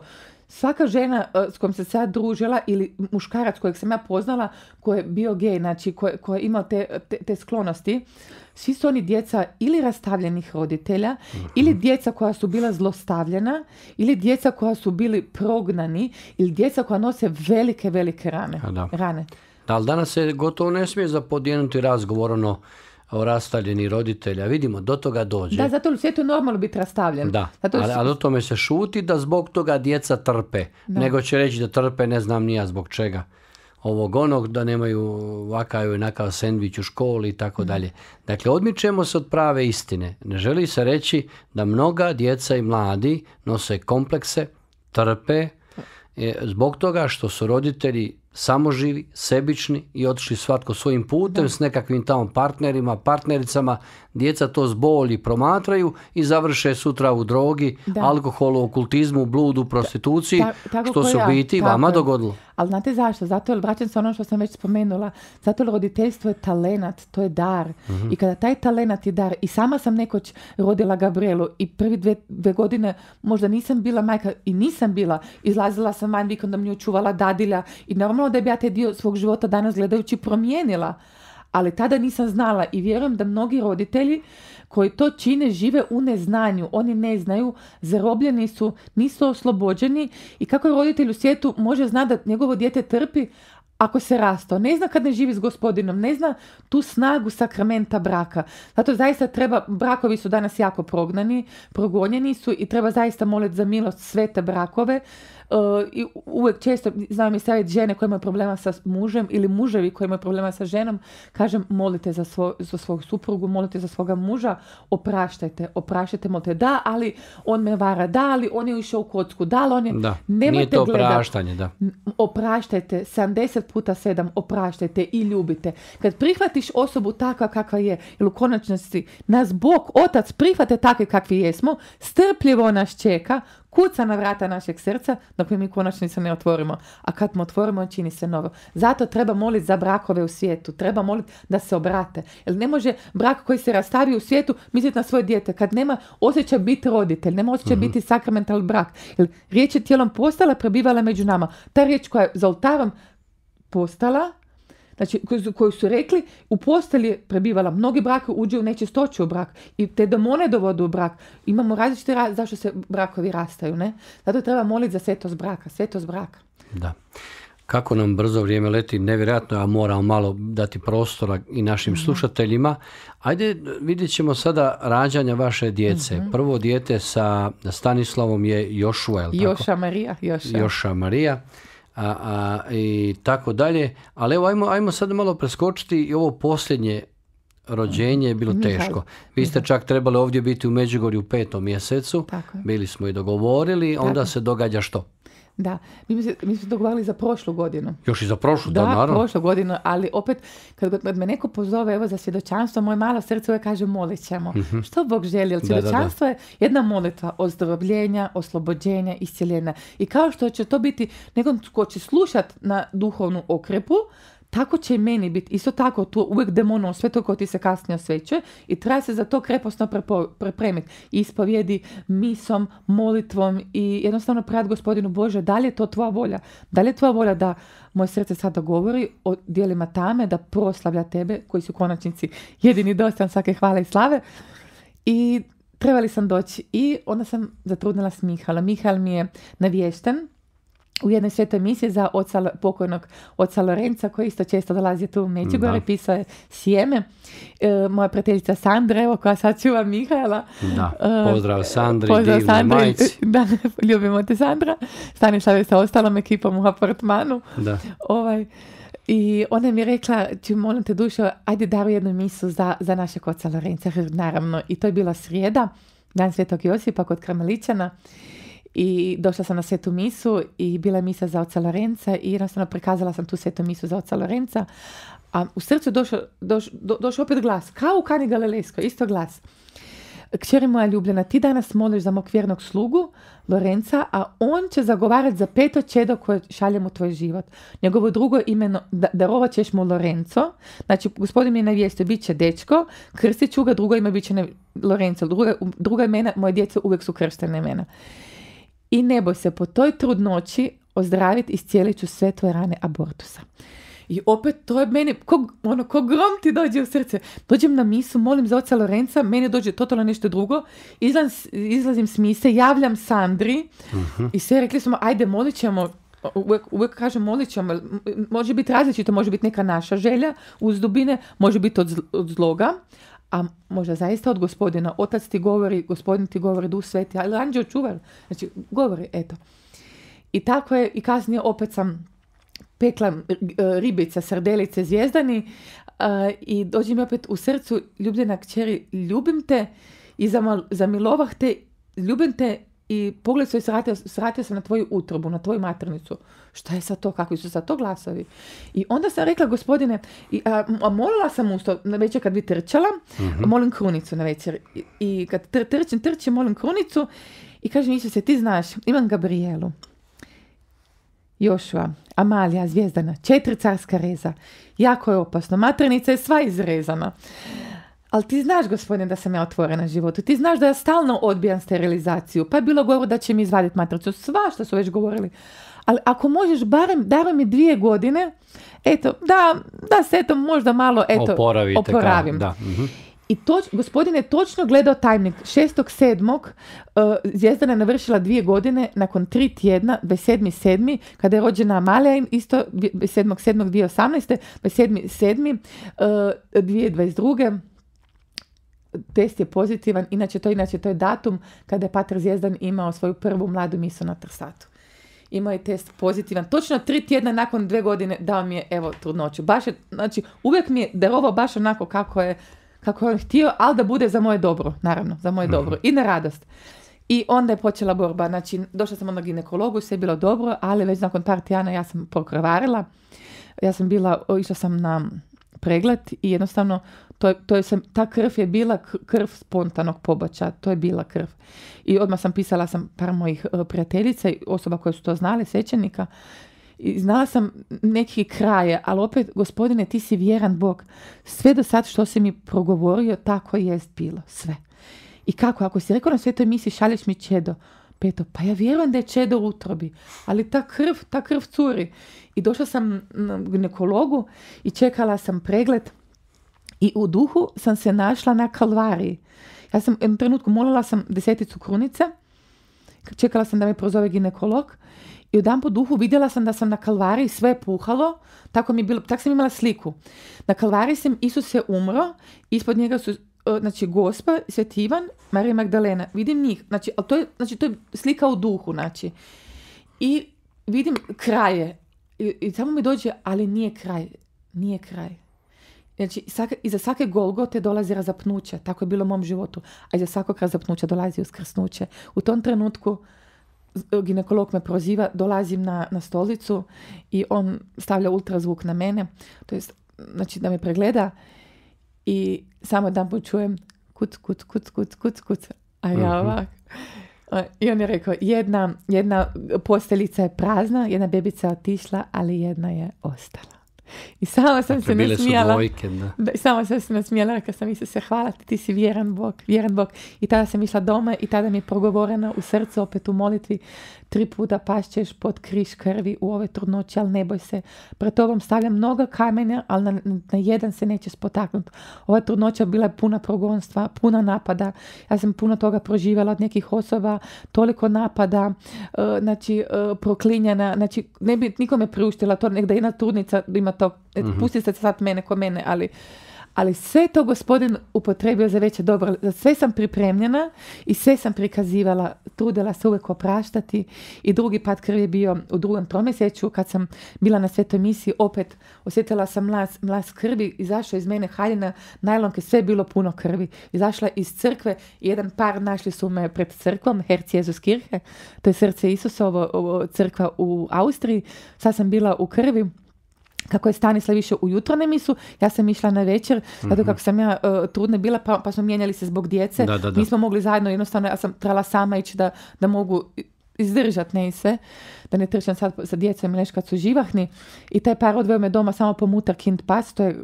Svaka žena e, s kojom se sad družila ili muškarac kojeg sam ja poznala koji je bio gej, znači koji je imao te, te, sklonosti, svi su oni djeca ili rastavljenih roditelja, mhm. ili djeca koja su bila zlostavljena, ili djeca koja su bili prognani, ili djeca koja nose velike, velike rane. Da. rane. Da, ali danas se gotovo ne smije zapodijenuti razgovor ono rastavljeni roditelja. Vidimo, do toga dođe. Da, zato je to normalno biti rastavljen. Da, zato ali, o tome se šuti da zbog toga djeca trpe. Da. Nego će reći da trpe, ne znam nija zbog čega ovog onog, da nemaju ovakav i nakav sendvič u školi i tako dalje. Dakle, odmičemo se od prave istine. Ne želi se reći da mnoga djeca i mladi nose komplekse, trpe, e, zbog toga što su roditelji samoživi, sebični i otišli svatko svojim putem s nekakvim tamo partnerima, partnericama. Djeca to zboli promatraju i završe sutra u drogi, alkoholu, okultizmu, bludu, prostituciji, ta, što se u biti vama dogodilo. Ali znate zašto? Zato jer vraćam se ono što sam već spomenula. Zato jer roditeljstvo je talenat, to je dar. Mhm. I kada taj talenat je dar, i sama sam nekoć rodila Gabrielu i prvi dve, dve godine možda nisam bila majka i nisam bila. Izlazila sam van vikendom, nju čuvala dadilja i normalno da bi ja te dio svog života danas gledajući promijenila, ali tada nisam znala i vjerujem da mnogi roditelji koji to čine žive u neznanju. Oni ne znaju, zarobljeni su, nisu oslobođeni i kako roditelj u svijetu može znati da njegovo dijete trpi ako se rastao. Ne zna kad ne živi s gospodinom, ne zna tu snagu sakramenta braka. Zato zaista treba, brakovi su danas jako prognani, progonjeni su i treba zaista moliti za milost sve te brakove i uvijek često znam i savjet žene koje imaju problema sa mužem ili muževi koji imaju problema sa ženom, kažem molite za, za svog suprugu, molite za svoga muža, opraštajte, opraštajte, molite da, ali on me vara, da, ali on je ušao u kocku, da, ali on je... Da, nemojte nije to opraštanje, da. Opraštajte, 70 puta 7, opraštajte i ljubite. Kad prihvatiš osobu takva kakva je, jer u konačnosti nas Bog, Otac prihvate takve kakvi jesmo, strpljivo nas čeka, kuca na vrata našeg srca dok mi se ne otvorimo. A kad mu otvorimo, čini se novo. Zato treba moliti za brakove u svijetu. Treba moliti da se obrate. Jer ne može brak koji se rastavi u svijetu misliti na svoje dijete. Kad nema osjećaj biti roditelj, nema osjećaj mm biti sakramental brak. Jer riječ je tijelom postala, prebivala među nama. Ta riječ koja je za oltarom postala, Znači, koji su rekli, u postelji prebivala, mnogi brake uđe u nečistoću u brak i te demone dovodu u brak. Imamo različite ra- zašto se brakovi rastaju, ne? Zato treba moliti za svetost braka, svetost braka. Da. Kako nam brzo vrijeme leti, nevjerojatno, a moramo malo dati prostora i našim mhm. slušateljima. Ajde, vidjet ćemo sada rađanja vaše djece. Mhm. Prvo dijete sa Stanislavom je Jošua, je Joša Marija. Joša Marija a, a, i tako dalje. Ali evo, ajmo, ajmo sad malo preskočiti i ovo posljednje rođenje je bilo mhm. teško. Vi ste mhm. čak trebali ovdje biti u Međugorju u petom mjesecu. Bili smo i dogovorili. Onda se događa što? Da, mi, se, mi smo dogovarali za prošlu godinu. Još i za prošlu, da, naravno. Da, prošlu godinu, ali opet kad, me neko pozove evo, za svjedočanstvo, moje malo srce kaže molit ćemo. Mhm. Što Bog želi, jer svjedočanstvo je jedna molitva ozdravljenja, oslobođenja, iscjeljenja. I kao što će to biti nekom ko će slušat na duhovnu okrepu, tako će i meni biti. Isto tako, tu uvijek demonom sve to koji ti se kasnije osvećuje i treba se za to kreposno prepremiti. Ispovjedi misom, molitvom i jednostavno prat gospodinu Bože, da li je to tvoja volja? Da li je tvoja volja da moje srce sada govori o dijelima tame, da proslavlja tebe, koji su konačnici jedini dostan svake hvale i slave? I trebali sam doći i onda sam zatrudnila s Mihala. Mihal mi je navješten u jednoj svetoj misiji za oca, pokojnog oca Lorenca koji isto često dolazi tu u Međugorje, pisao je Sjeme. E, moja prijateljica Sandra, evo koja sad čuva Mihajla. Da, e, pozdrav Sandri, pozdrav Sandri. ljubimo te Sandra. Stani šta sa ostalom ekipom u apartmanu. Da. Ovaj, i ona mi je rekla, ću molim te dušo, ajde daru jednu misu za, za našeg oca Lorenca, naravno. I to je bila srijeda, dan Svetog Josipa kod kramaličana i došla sam na svetu misu i bila je misa za oca Lorenca i jednostavno prikazala sam tu svetu misu za oca Lorenca. A u srcu došao opet glas, kao u Kani Galilejskoj, isto glas. Kćeri moja ljubljena, ti danas moliš za mog vjernog slugu, Lorenca, a on će zagovarati za peto čedo koje šaljem u tvoj život. Njegovo drugo imeno, darovat ćeš mu Lorenco, znači gospodin mi je navijestio, bit će dečko, krstit ću ga, drugo ime bit će Lorenco, druga, druga imena, moje djece uvijek su krštene imena i ne boj se po toj trudnoći ozdraviti i ću sve tvoje rane abortusa. I opet to je meni, ko, ono, ko grom ti dođe u srce. Dođem na misu, molim za oca Lorenca, meni dođe totalno nešto drugo, izlaz, izlazim s mise, javljam Sandri mhm. i sve rekli smo, ajde molit ćemo, uvijek, kažem molit ćemo, može biti različito, može biti neka naša želja uz dubine, može biti od, zloga, a možda zaista od gospodina. Otac ti govori, gospodin ti govori, duh sveti, ali anđeo čuvar. Znači, govori, eto. I tako je, i kasnije opet sam pekla e, ribica, srdelice, zvijezdani e, i dođe mi opet u srcu, ljubljena kćeri, ljubim te i zamilovahte, zamilovah te, ljubim te i pogled svoj sratio, sratio sam na tvoju utrobu, na tvoju maternicu. Šta je sad to? Kako su sad to glasovi? I onda sam rekla, gospodine, i, a, molila sam usto, na večer kad bi trčala, mhm. molim krunicu na večer. I, kad tr- trčim, trčim, molim krunicu i kažem, se ti znaš, imam Gabrielu. Jošua, Amalija, Zvijezdana, četiri carska reza. Jako je opasno. Maternica je sva izrezana. Ali ti znaš, gospodine, da sam ja otvorena životu. Ti znaš da ja stalno odbijam sterilizaciju. Pa je bilo govor da će mi izvaditi matricu. Sva što su već govorili ali ako možeš barem daj mi dvije godine, eto, da, da se eto možda malo eto, Oporavite, oporavim. da. mm I toč, gospodin je točno gledao tajmnik. 6.7. Uh, e, je navršila dvije godine nakon tri tjedna, 27.7. kada je rođena Amalija, isto 7.7.2018, 27.7.2022. Uh, test je pozitivan. Inače to, inače to je datum kada je pater Zvijezdan imao svoju prvu mladu misu na Trsatu imao je test pozitivan. Točno tri tjedna nakon dve godine dao mi je, evo, trudnoću. Baš je, znači, uvijek mi je darovao baš onako kako je, kako on htio, ali da bude za moje dobro, naravno, za moje dobro mhm. i na radost. I onda je počela borba, znači došla sam onda ginekologu, sve je bilo dobro, ali već nakon par tjedana ja sam pokrovarila. Ja sam bila, išla sam na pregled i jednostavno to to je sam, ta krv je bila krv spontanog pobača. to je bila krv. I odmah sam pisala sam par mojih e, prijateljica i osoba koje su to znali, sećenika. I znala sam neki kraje, ali opet, gospodine, ti si vjeran Bog. Sve do sad što si mi progovorio, tako jest bilo. Sve. I kako? Ako si rekao na svetoj misi, šalješ mi čedo Peto, pa ja vjerujem da je čedo utrobi, ali ta krv, ta krv curi. I došla sam na ginekologu i čekala sam pregled i u duhu sam se našla na kalvariji. Ja sam u trenutku molila sam deseticu krunice, čekala sam da me prozove ginekolog i u dan po duhu vidjela sam da sam na kalvariji sve puhalo, tako mi bilo, tako sam imala sliku. Na kalvariji sam Isus je umro, ispod njega su E, znači Gospa, Sveti Ivan, Marija Magdalena, vidim njih, znači, to je, znači, to je slika u duhu, znači. I vidim kraje, i, i samo mi dođe, ali nije kraj, nije kraj. Znači, svake, iza svake golgote dolazi razapnuće, tako je bilo u mom životu, a iza svakog razapnuća dolazi uskrsnuće. U tom trenutku e, ginekolog me proziva, dolazim na, na stolicu i on stavlja ultrazvuk na mene, to jest, znači da me pregleda i samo da put čujem kut, kut, kut, kut, kut, kut, a ja mhm. ovak. I on je rekao, jedna, jedna posteljica je prazna, jedna bebica je otišla, ali jedna je ostala. I samo sam dakle, se nasmijala. Dvojke, samo sam se nasmijala rekao sam mislila se hvala ti, ti si vjeran Bog, vjeran Bog. I tada sam išla doma i tada mi je progovoreno u srcu opet u molitvi tri puta pašćeš pod križ krvi u ove trudnoće, ali ne boj se. Pred tobom stavljam mnoga kamena, ali na, na jedan se neće spotaknuti. Ova trudnoća bila je puna progonstva, puna napada. Ja sam puno toga proživjela od nekih osoba, toliko napada, e, znači e, proklinjena, znači ne bi nikome priuštila to, nekda jedna trudnica ima to, e, mhm. pusti se sad mene ko mene, ali ali sve to gospodin upotrebio za veće dobro. Za sve sam pripremljena i sve sam prikazivala, trudila se uvijek opraštati i drugi pad krvi je bio u drugom tromjeseću kad sam bila na svetoj misiji, opet osjetila sam mlas mlas krvi, izašao iz mene haljina, najlonke, sve bilo puno krvi. Izašla iz crkve i jedan par našli su me pred crkvom, Herc Jezus Kirche, to je srce Isusovo crkva u Austriji, sad sam bila u krvi, kako je Stanislav više u misu ja sam išla na večer, mm zato mhm. kako sam ja uh, trudna bila, pa, pa smo mijenjali se zbog djece, da, da, nismo mogli zajedno, jednostavno ja sam trebala sama ići da, da mogu izdržati ne i sve da ne trčam sad sa djecom ili kad su živahni. I taj par odveo me doma samo po mutar kind pas, to je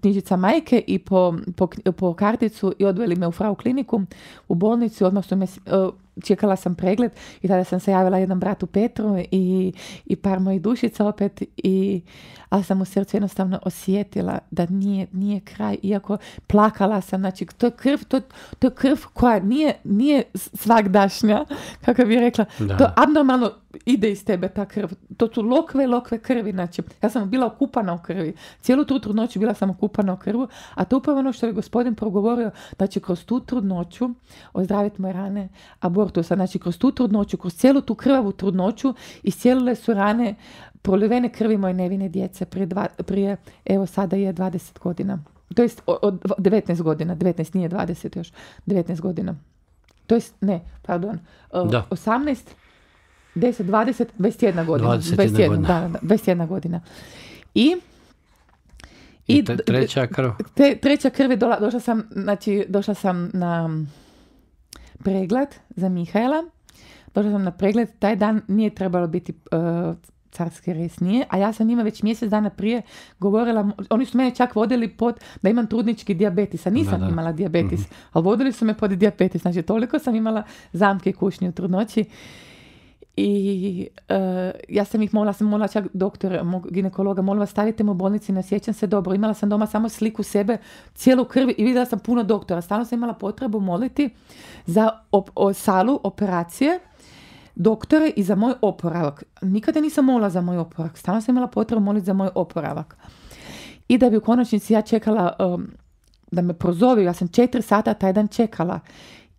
knjižica majke i po, po, po karticu i odveli me u frau kliniku, u bolnicu, odmah su me e, čekala sam pregled i tada sam se javila jednom bratu Petru i, i par mojih dušica opet i, ali sam u srcu jednostavno osjetila da nije, nije kraj iako plakala sam, znači to je krv, to, to je krv koja nije, nije svakdašnja, kako bi rekla, da. to abnormalno ide iz tebe ta krv. To su lokve, lokve krvi. Znači, ja sam bila okupana u krvi. Cijelu tu trudnoću bila sam okupana u krvu. A to upravo ono što je gospodin progovorio, da će kroz tu trudnoću ozdraviti moje rane abortusa. Znači, kroz tu trudnoću, kroz cijelu tu krvavu trudnoću iscijelile su rane prolivene krvi moje nevine djece prije, prije evo sada je 20 godina. To jest od 19 godina, 19 nije 20 još, 19 godina. To jest, ne, pardon, da. 18 10, 20, 21 godina. 21, godina. Da, 21 godina. I i, treća krv. treća krv je dola, došla sam, znači, došla sam na pregled za Mihajla. Došla sam na pregled, taj dan nije trebalo biti uh, carski res nije, a ja sam njima već mjesec dana prije govorila, oni su mene čak vodili pod da imam trudnički diabetis, a nisam imala diabetis, mm ali vodili su me pod diabetis, znači toliko sam imala zamke kušnje u trudnoći i e, ja sam ih molila, sam molila čak doktora, mog ginekologa, molim vas stavite me u bolnici, ne sjećam se dobro. Imala sam doma samo sliku sebe, cijelu krvi i vidjela sam puno doktora. Stalno sam imala potrebu moliti za o, salu operacije doktore i za moj oporavak. Nikada nisam molila za moj oporavak. Stalno sam imala potrebu moliti za moj oporavak. I da bi u konačnici ja čekala e, da me prozovi. Ja sam četiri sata taj dan čekala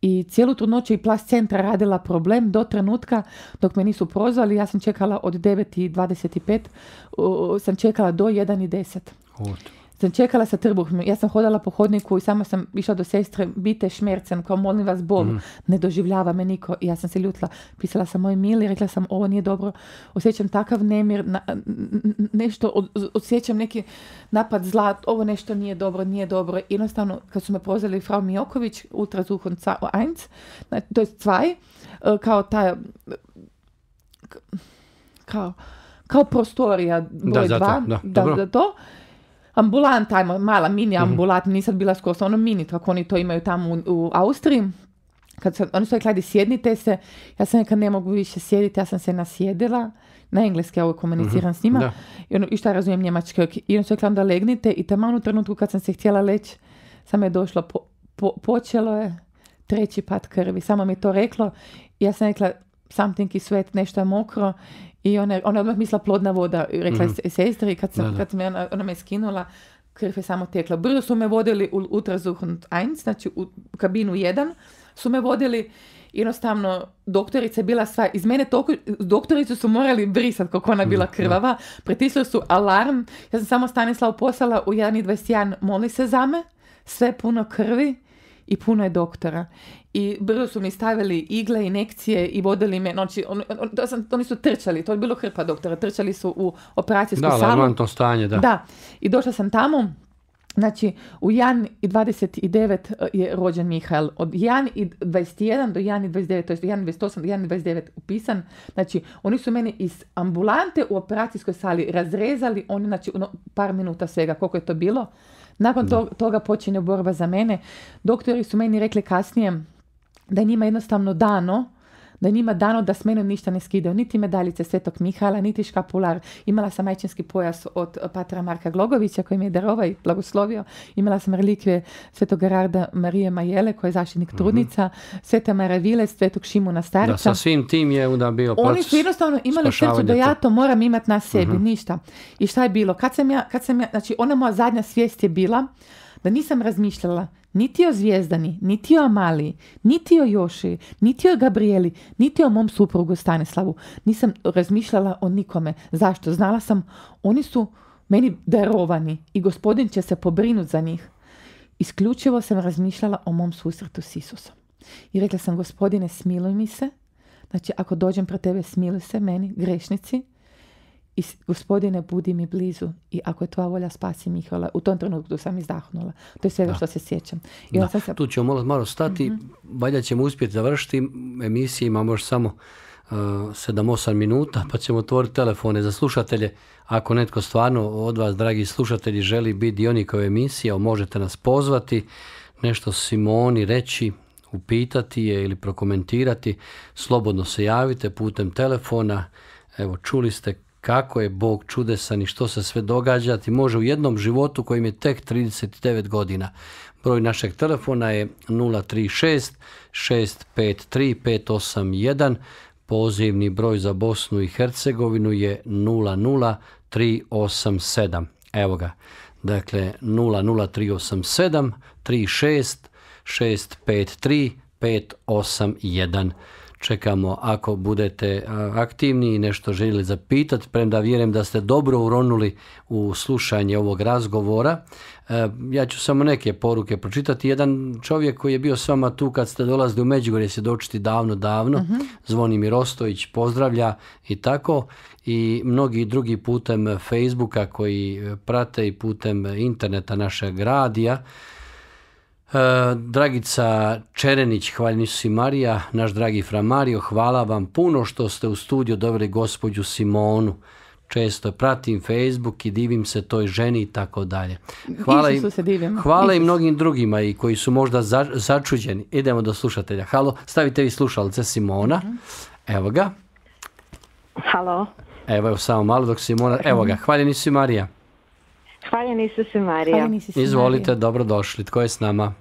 i cijelu tu noć i Plas centra radila problem do trenutka dok me nisu prozvali. Ja sam čekala od 9.25, sam čekala do 1.10 sam čekala sa trbuhom. Ja sam hodala po hodniku i samo sam išla do sestre, bite šmercem, kao molim vas bol, mm. ne doživljava me niko. I ja sam se ljutila, pisala sam moj mili, rekla sam ovo nije dobro, osjećam takav nemir, na, nešto, osjećam neki napad zla, ovo nešto nije dobro, nije dobro. Jednostavno, kad su me pozvali Frau Mijoković, ultrazuhon Eins, to je cvaj, e, kao ta, e, kao, kao prostorija broj da, zato, da, da, da to, ambulant, taj mala mini mm-hmm. nisam bila skos ono mini, kako oni to imaju tamo u, Austriji. Kad su, oni su rekli, sjednite se, ja sam rekla, ne mogu više sjediti, ja sam se nasjedila na engleski, ja uvijek komuniciram mhm. s njima, da. i, ono, i šta razumijem njemački, i oni su rekla, da legnite, i tamo u trenutku kad sam se htjela leći, sam je došlo, po, počelo je treći pat krvi, samo mi je to reklo, ja sam rekla, something is wet, nešto je mokro, i ona, ona odmah mislila plodna voda. Rekla mm je mhm. sestri kad, sam, da, da. kad sam ona, ona me skinula, krv je samo tekla. Brzo su me vodili u ultrazvuhund eins, znači u kabinu 1 su me vodili jednostavno doktorica je bila sva, iz mene toliko, doktoricu su morali brisati kako ona bila krvava, pritisli su alarm, ja sam samo Stanislav poslala u 1.21, moli se za me, sve puno krvi i puno je doktora i brzo su mi stavili igle, inekcije i vodili me, znači, on, on, to sam, oni su trčali, to je bilo hrpa doktora, trčali su u operacijsku da, salu. Da, stanje, da. Da, i došla sam tamo, Znači, u Jan i 29 e, je rođen Mihael. Od Jan i 21 do Jan i 29, to je Jan i 28 do Jan i 29 upisan. Znači, oni su meni iz ambulante u operacijskoj sali razrezali, oni, znači, ono, par minuta svega, koliko je to bilo. Nakon toga počinje borba za mene. Doktori su meni rekli kasnije, da je njima jednostavno dano da je njima dano da s menom ništa ne skidaju, niti medaljice Svetog Mihala, niti škapular. Imala sam majčinski pojas od eh, patra Marka Glogovića koji mi je darovao i blagoslovio. Imala sam relikvije Svetog Gerarda Marije Majele koji je zaštitnik mhm. trudnica, Sveta Maravile, Svetog Šimuna Starca. Da, sa svim tim je bio Oni su jednostavno imali srcu da ja to moram imati na sebi, mhm. ništa. I šta je bilo? Kad sam kad sam ja, znači ona moja zadnja svijest je bila da nisam razmišljala niti o Zvijezdani, niti o Amaliji, niti o Joši, niti o Gabrieli, niti o mom suprugu Stanislavu. Nisam razmišljala o nikome. Zašto? Znala sam, oni su meni darovani i gospodin će se pobrinuti za njih. Isključivo sam razmišljala o mom susretu s Isusom. I rekla sam, gospodine, smiluj mi se. Znači, ako dođem pre tebe, smiluj se meni, grešnici i gospodine budi mi blizu i ako je tvoja volja spasi Mihaela U tom trenutku sam izdahnula. To je sve što se sjećam. I da. Tu ćemo malo stati, mhm. valjda ćemo uspjeti završiti emisiju, imamo još samo uh, eh, 7-8 minuta, pa ćemo otvoriti telefone za slušatelje. Ako netko stvarno od vas, dragi slušatelji, želi biti dionik ove emisije, možete nas pozvati, nešto Simoni reći, upitati je ili prokomentirati, slobodno se javite putem telefona. Evo, čuli ste kako je Bog čudesan i što se sve događa ti može u jednom životu kojim je tek 39 godina. Broj našeg telefona je 036 653 581. Pozivni broj za Bosnu i Hercegovinu je 00387. Evo ga. Dakle 00387 36 653 581 čekamo ako budete aktivni i nešto željeli zapitati, premda vjerujem da ste dobro uronuli u slušanje ovog razgovora. E, ja ću samo neke poruke pročitati. Jedan čovjek koji je bio s vama tu kad ste dolazili u Međugorje dočiti davno, davno, uh mhm. -huh. Zvonimir pozdravlja i tako i mnogi drugi putem Facebooka koji prate i putem interneta našeg radija. E, Dragica Čerenić, nisu si Marija, naš dragi Fra Mario, hvala vam puno što ste u studiju doveli gospođu Simonu. Često pratim Facebook i divim se toj ženi i tako dalje. Hvala, i, se hvala i mnogim drugima i koji su možda za, začuđeni. Idemo do slušatelja. Halo, stavite vi slušalce Simona. Mhm. Evo ga. Halo. Evo, samo malo dok Simona. Evo ga, mhm. hvaljeni si Marija. Hvala Isuse Marija. Hvala Izvolite, dobrodošli. Tko je s nama?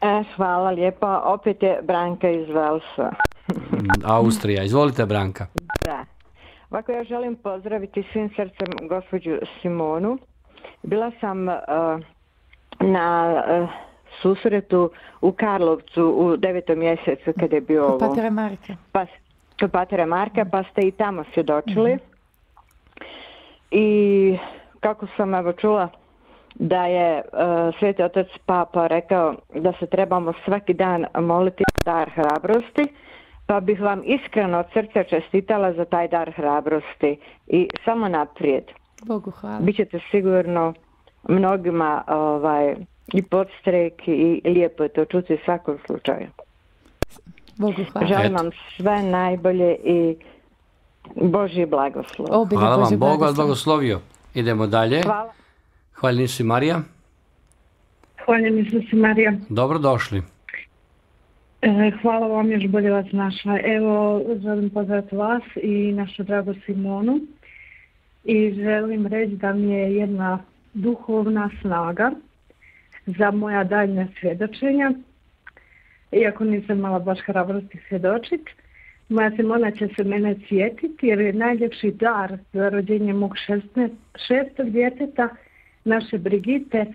E, hvala lijepa. Opet je Branka iz Velsa. Mm, Austrija. Izvolite Branka. Da. Ovako ja želim pozdraviti svim srcem gospođu Simonu. Bila sam uh, na uh, susretu u Karlovcu u devetom mjesecu kada je bio ovo. Patera Marka. Pa, Patera Marka, pa ste i tamo svjedočili. Mm-hmm. I kako sam evo čula da je e, Sveti Otac Papa rekao da se trebamo svaki dan moliti dar hrabrosti, pa bih vam iskreno od srca čestitala za taj dar hrabrosti i samo naprijed. Bogu hvala. Bićete sigurno mnogima ovaj, i podstrek i lijepo je to čuti u svakom slučaju. Bogu hvala. Želim vam sve najbolje i Božji blagoslov. Hvala vam, vas blagoslovio. Idemo dalje. Hvala. nisu si Marija. Hvala nisu si Marija. Dobrodošli. E, hvala vam, još bolje vas našla. Evo, želim pozdraviti vas i našu dragu Simonu. I želim reći da mi je jedna duhovna snaga za moja daljnja svjedočenja. Iako nisam mala baš hrabrosti svjedočiti. Moja Simona će se mene cijetiti jer je najljepši dar za rođenje mog šestog djeteta, naše Brigite.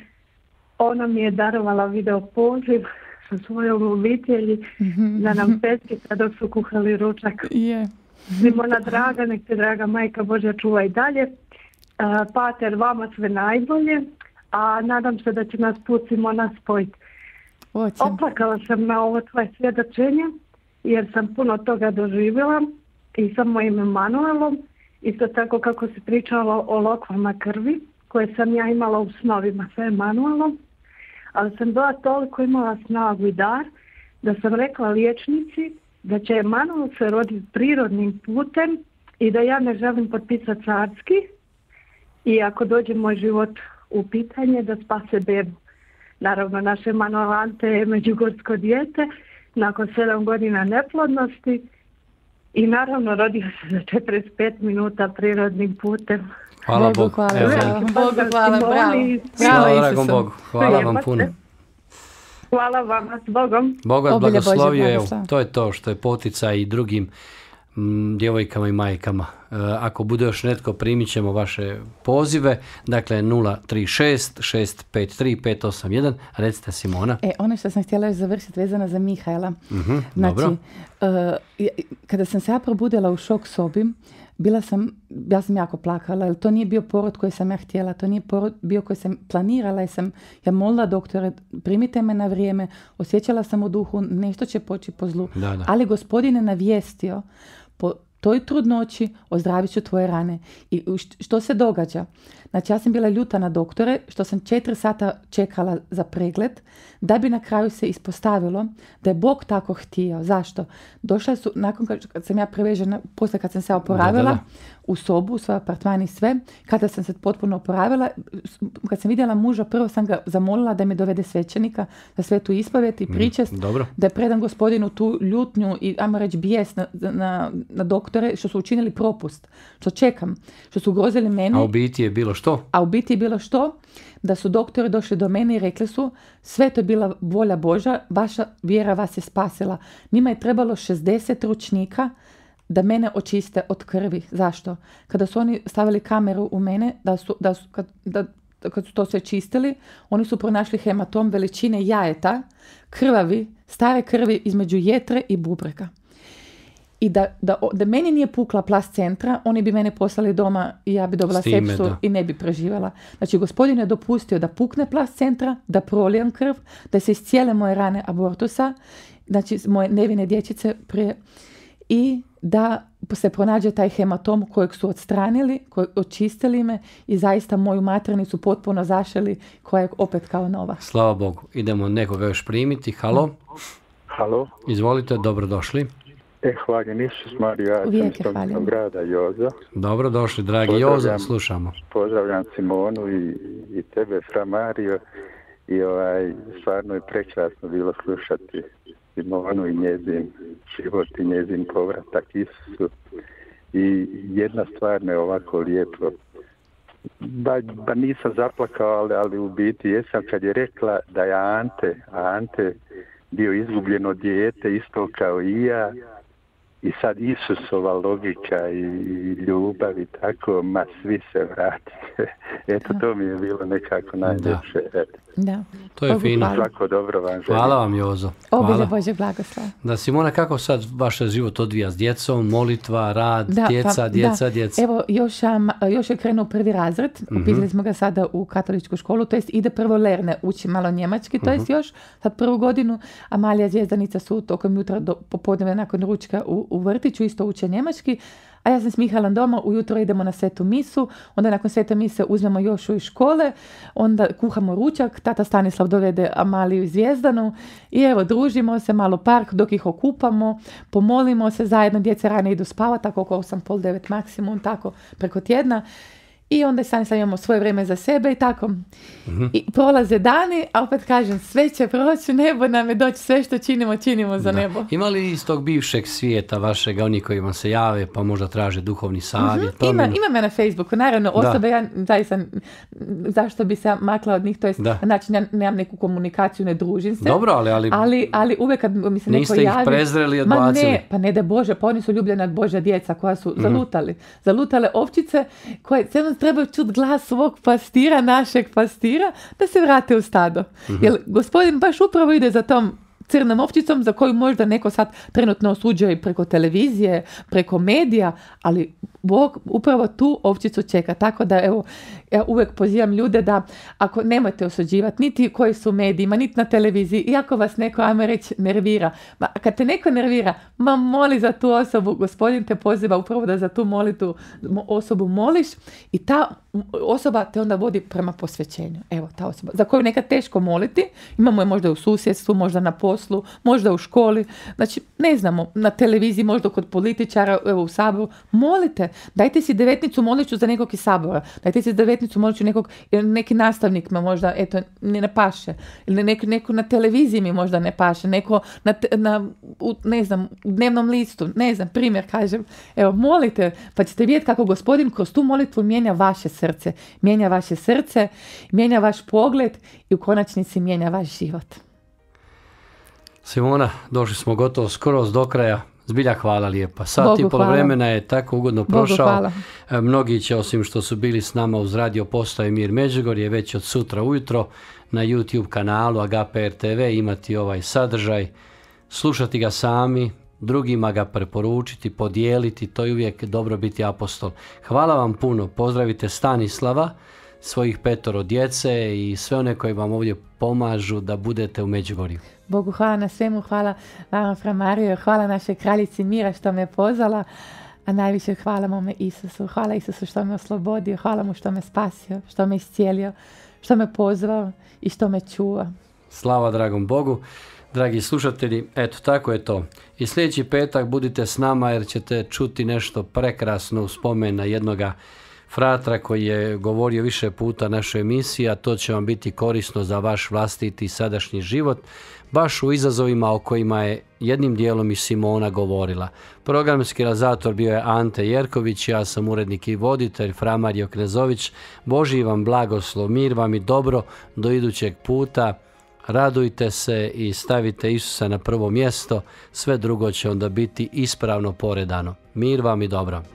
Ona mi je darovala video poziv sa svojom obitelji za mhm. da nam peskica kada su kuhali ručak. Yeah. Simona draga, nek te draga majka Božja čuvaj i dalje. E, pater, vama sve najbolje, a nadam se da će nas put Simona spojiti. Oplakala sam na ovo tvoje svjedočenje jer sam puno toga doživjela i sa mojim Emanuelom. isto tako kako se pričalo o lokvama krvi koje sam ja imala u snovima sa Emanuelom, ali sam bila toliko imala snagu i dar da sam rekla liječnici da će Emanuel se roditi prirodnim putem i da ja ne želim potpisati carski i ako dođe moj život u pitanje da spase bebu. Naravno, naše manualante Ante je međugorsko dijete nakon 7 godina neplodnosti i naravno rodio se za 45 minuta prirodnim putem. Hvala Bogu. Bogu hvala, hvala. Bogu, hvala, Bogu. hvala vam puno. Hvala vam, s Bogom. Boga blagoslovio, to je to što je potica i drugim Mm, djevojkama i majkama. E, ako bude još netko, primit ćemo vaše pozive. Dakle, 036 653 581. Recite Simona. E, ono što sam htjela još završiti vezano za Mihajla. Mhm, znači, e, kada sam se ja probudila u šok sobi, bila sam, ja sam jako plakala, ali to nije bio porod koji sam ja htjela, to nije porod bio koji sam planirala, sam ja molila doktore, primite me na vrijeme, osjećala sam u duhu, nešto će poći po zlu, ali gospodine je navijestio po toj trudnoći ozdravit ću tvoje rane. I što se događa? Znači ja sam bila ljuta na doktore što sam četiri sata čekala za pregled da bi na kraju se ispostavilo da je Bog tako htio. Zašto? Došla su, nakon kad sam ja prevežena, posle kad sam se oporavila u sobu, u svoj apartman i sve, kada sam se potpuno oporavila, kad sam vidjela muža, prvo sam ga zamolila da mi dovede svećenika za tu ispovjet i mm, pričest, da je predam gospodinu tu ljutnju i, ajmo reći, bijes na, doktore što su učinili propust, što čekam, što su ugrozili mene A u je bilo što? A u biti je bilo što? Da su doktori došli do mene i rekli su sve to je bila volja Boža, vaša vjera vas je spasila. Njima je trebalo 60 ručnika da mene očiste od krvi. Zašto? Kada su oni stavili kameru u mene, da su, da su, kad, kad su to sve čistili, oni su pronašli hematom veličine jajeta, krvavi, stare krvi između jetre i bubrega i da, da, da meni nije pukla plast centra, oni bi mene poslali doma i ja bi dobila time, sepsu i ne bi preživala. Znači, gospodin je dopustio da pukne plast centra, da prolijem krv, da se iz cijele moje rane abortusa, znači moje nevine dječice i da se pronađe taj hematom kojeg su odstranili, kojeg očistili me i zaista moju maternicu potpuno zašeli koja je opet kao nova. Slava Bogu. Idemo nekoga još primiti. Halo. Halo. Izvolite, dobrodošli. E, hvaljen ja sam grada Jozo. Dobro dragi pozdravljam, slušamo. Pozdravljam Simonu i, tebe, Fra Mario. I ovaj, stvarno je prekrasno bilo slušati Simonu i njezin život i njezin povratak Isusu. I jedna stvar me ovako lijepo Ba nisam zaplakao, ali, ali u biti jesam kad je rekla da je Ante, Ante bio izgubljeno dijete isto kao i ja i sad Isusova logika i, ljubav i tako, ma svi se vratite. Eto, to mi je bilo nekako najljepše. Da. Da. To je Bogu fino. Hvala. dobro vam Hvala vam Jozo. Obilje Bože Da Simona, kako sad vaš život odvija s djecom, molitva, rad, da, djeca, pa, djeca, djeca? Evo, još, još je krenuo prvi razred, mhm. upisali smo ga sada u katoličku školu, to jest ide prvo Lerne, uči malo njemački, to jest mhm. još sad prvu godinu, a Malija zvijezdanica su tokom jutra do popodne nakon ručka u, u vrtiću, isto uče njemački, a ja sam s Mihajlom doma, ujutro idemo na svetu misu, onda nakon svete mise uzmemo još u škole, onda kuhamo ručak, tata Stanislav dovede Amaliju i Zvijezdanu i evo družimo se malo park dok ih okupamo, pomolimo se zajedno, djece rane idu spavati, tako oko 830 9 maksimum, tako preko tjedna i onda sam sam imamo svoje vrijeme za sebe i tako. Mhm. I prolaze dani, a opet kažem, sve će proći, nebo nam je doći, sve što činimo, činimo za nebo. Ima li iz tog bivšeg svijeta vašeg, oni koji vam se jave, pa možda traže duhovni savjet? Mhm. Ima, ima me na Facebooku, naravno, osobe, ja zaista, zašto bi se makla od njih, to je, znači, ja nemam neku komunikaciju, ne družim se. Dobro, ali... Ali, ali, uvek kad mi se neko javi... Niste ih prezreli Ma ne, pa ne da Bože, pa oni su ljubljena Božja djeca koja su mhm. zalutali. Zalutale ovčice koje treba trebaju glas svog pastira, našeg pastira, da se vrate u stado. Mhm. Jer gospodin baš upravo ide za tom crnom ovčicom za koju možda neko sad trenutno osuđuje preko televizije, preko medija, ali Bog upravo tu ovčicu čeka. Tako da evo, ja uvijek pozivam ljude da ako nemojte osuđivati niti koji su u medijima, niti na televiziji, iako vas neko, ajmo reći, nervira. Ma, kad te neko nervira, ma moli za tu osobu, gospodin te poziva upravo da za tu molitu osobu moliš i ta osoba te onda vodi prema posvećenju. Evo, ta osoba za koju nekad teško moliti, imamo je možda u susjedstvu, možda na poslu, možda u školi, znači ne znamo, na televiziji, možda kod političara, u Saboru, molite, dajte si devetnicu, moliću za nekog iz Sabora, dajte si devet molit ću nekog, neki nastavnik me možda, eto, ne paše. Ili neko, na televiziji mi možda ne paše, neko na, na u, ne znam, u dnevnom listu, ne znam, primjer kažem, evo, molite, pa ćete vidjeti kako gospodin kroz tu molitvu mijenja vaše srce. Mijenja vaše srce, mijenja vaš pogled i u konačnici mijenja vaš život. Simona, došli smo gotovo skoro do kraja Zbilja hvala lijepa. Sat i pol vremena je tako ugodno Bogu prošao. E, mnogi će, osim što su bili s nama uz radio postoje Mir Međugorje, je već od sutra ujutro na YouTube kanalu Agape RTV imati ovaj sadržaj, slušati ga sami, drugima ga preporučiti, podijeliti, to je uvijek dobro biti apostol. Hvala vam puno, pozdravite Stanislava, svojih petoro djece i sve one koji vam ovdje pomažu da budete u Međugorju. Bogu hvala na svemu, hvala vama fra Mario, hvala našoj kraljici Mira što me pozvala, a najviše hvala mome Isusu. Hvala Isusu što me oslobodio, hvala mu što me spasio, što me iscijelio, što me pozvao i što me čuva. Slava dragom Bogu. Dragi slušatelji, eto tako je to. I sljedeći petak budite s nama jer ćete čuti nešto prekrasno u spomena jednoga fratra koji je govorio više puta našoj emisiji, a to će vam biti korisno za vaš vlastiti sadašnji život, baš u izazovima o kojima je jednim dijelom i Simona govorila. Programski razator bio je Ante Jerković, ja sam urednik i voditelj Fra Mario Knezović. Boži vam blagoslov, mir vam i dobro do idućeg puta. Radujte se i stavite Isusa na prvo mjesto, sve drugo će onda biti ispravno poredano. Mir vam i dobro.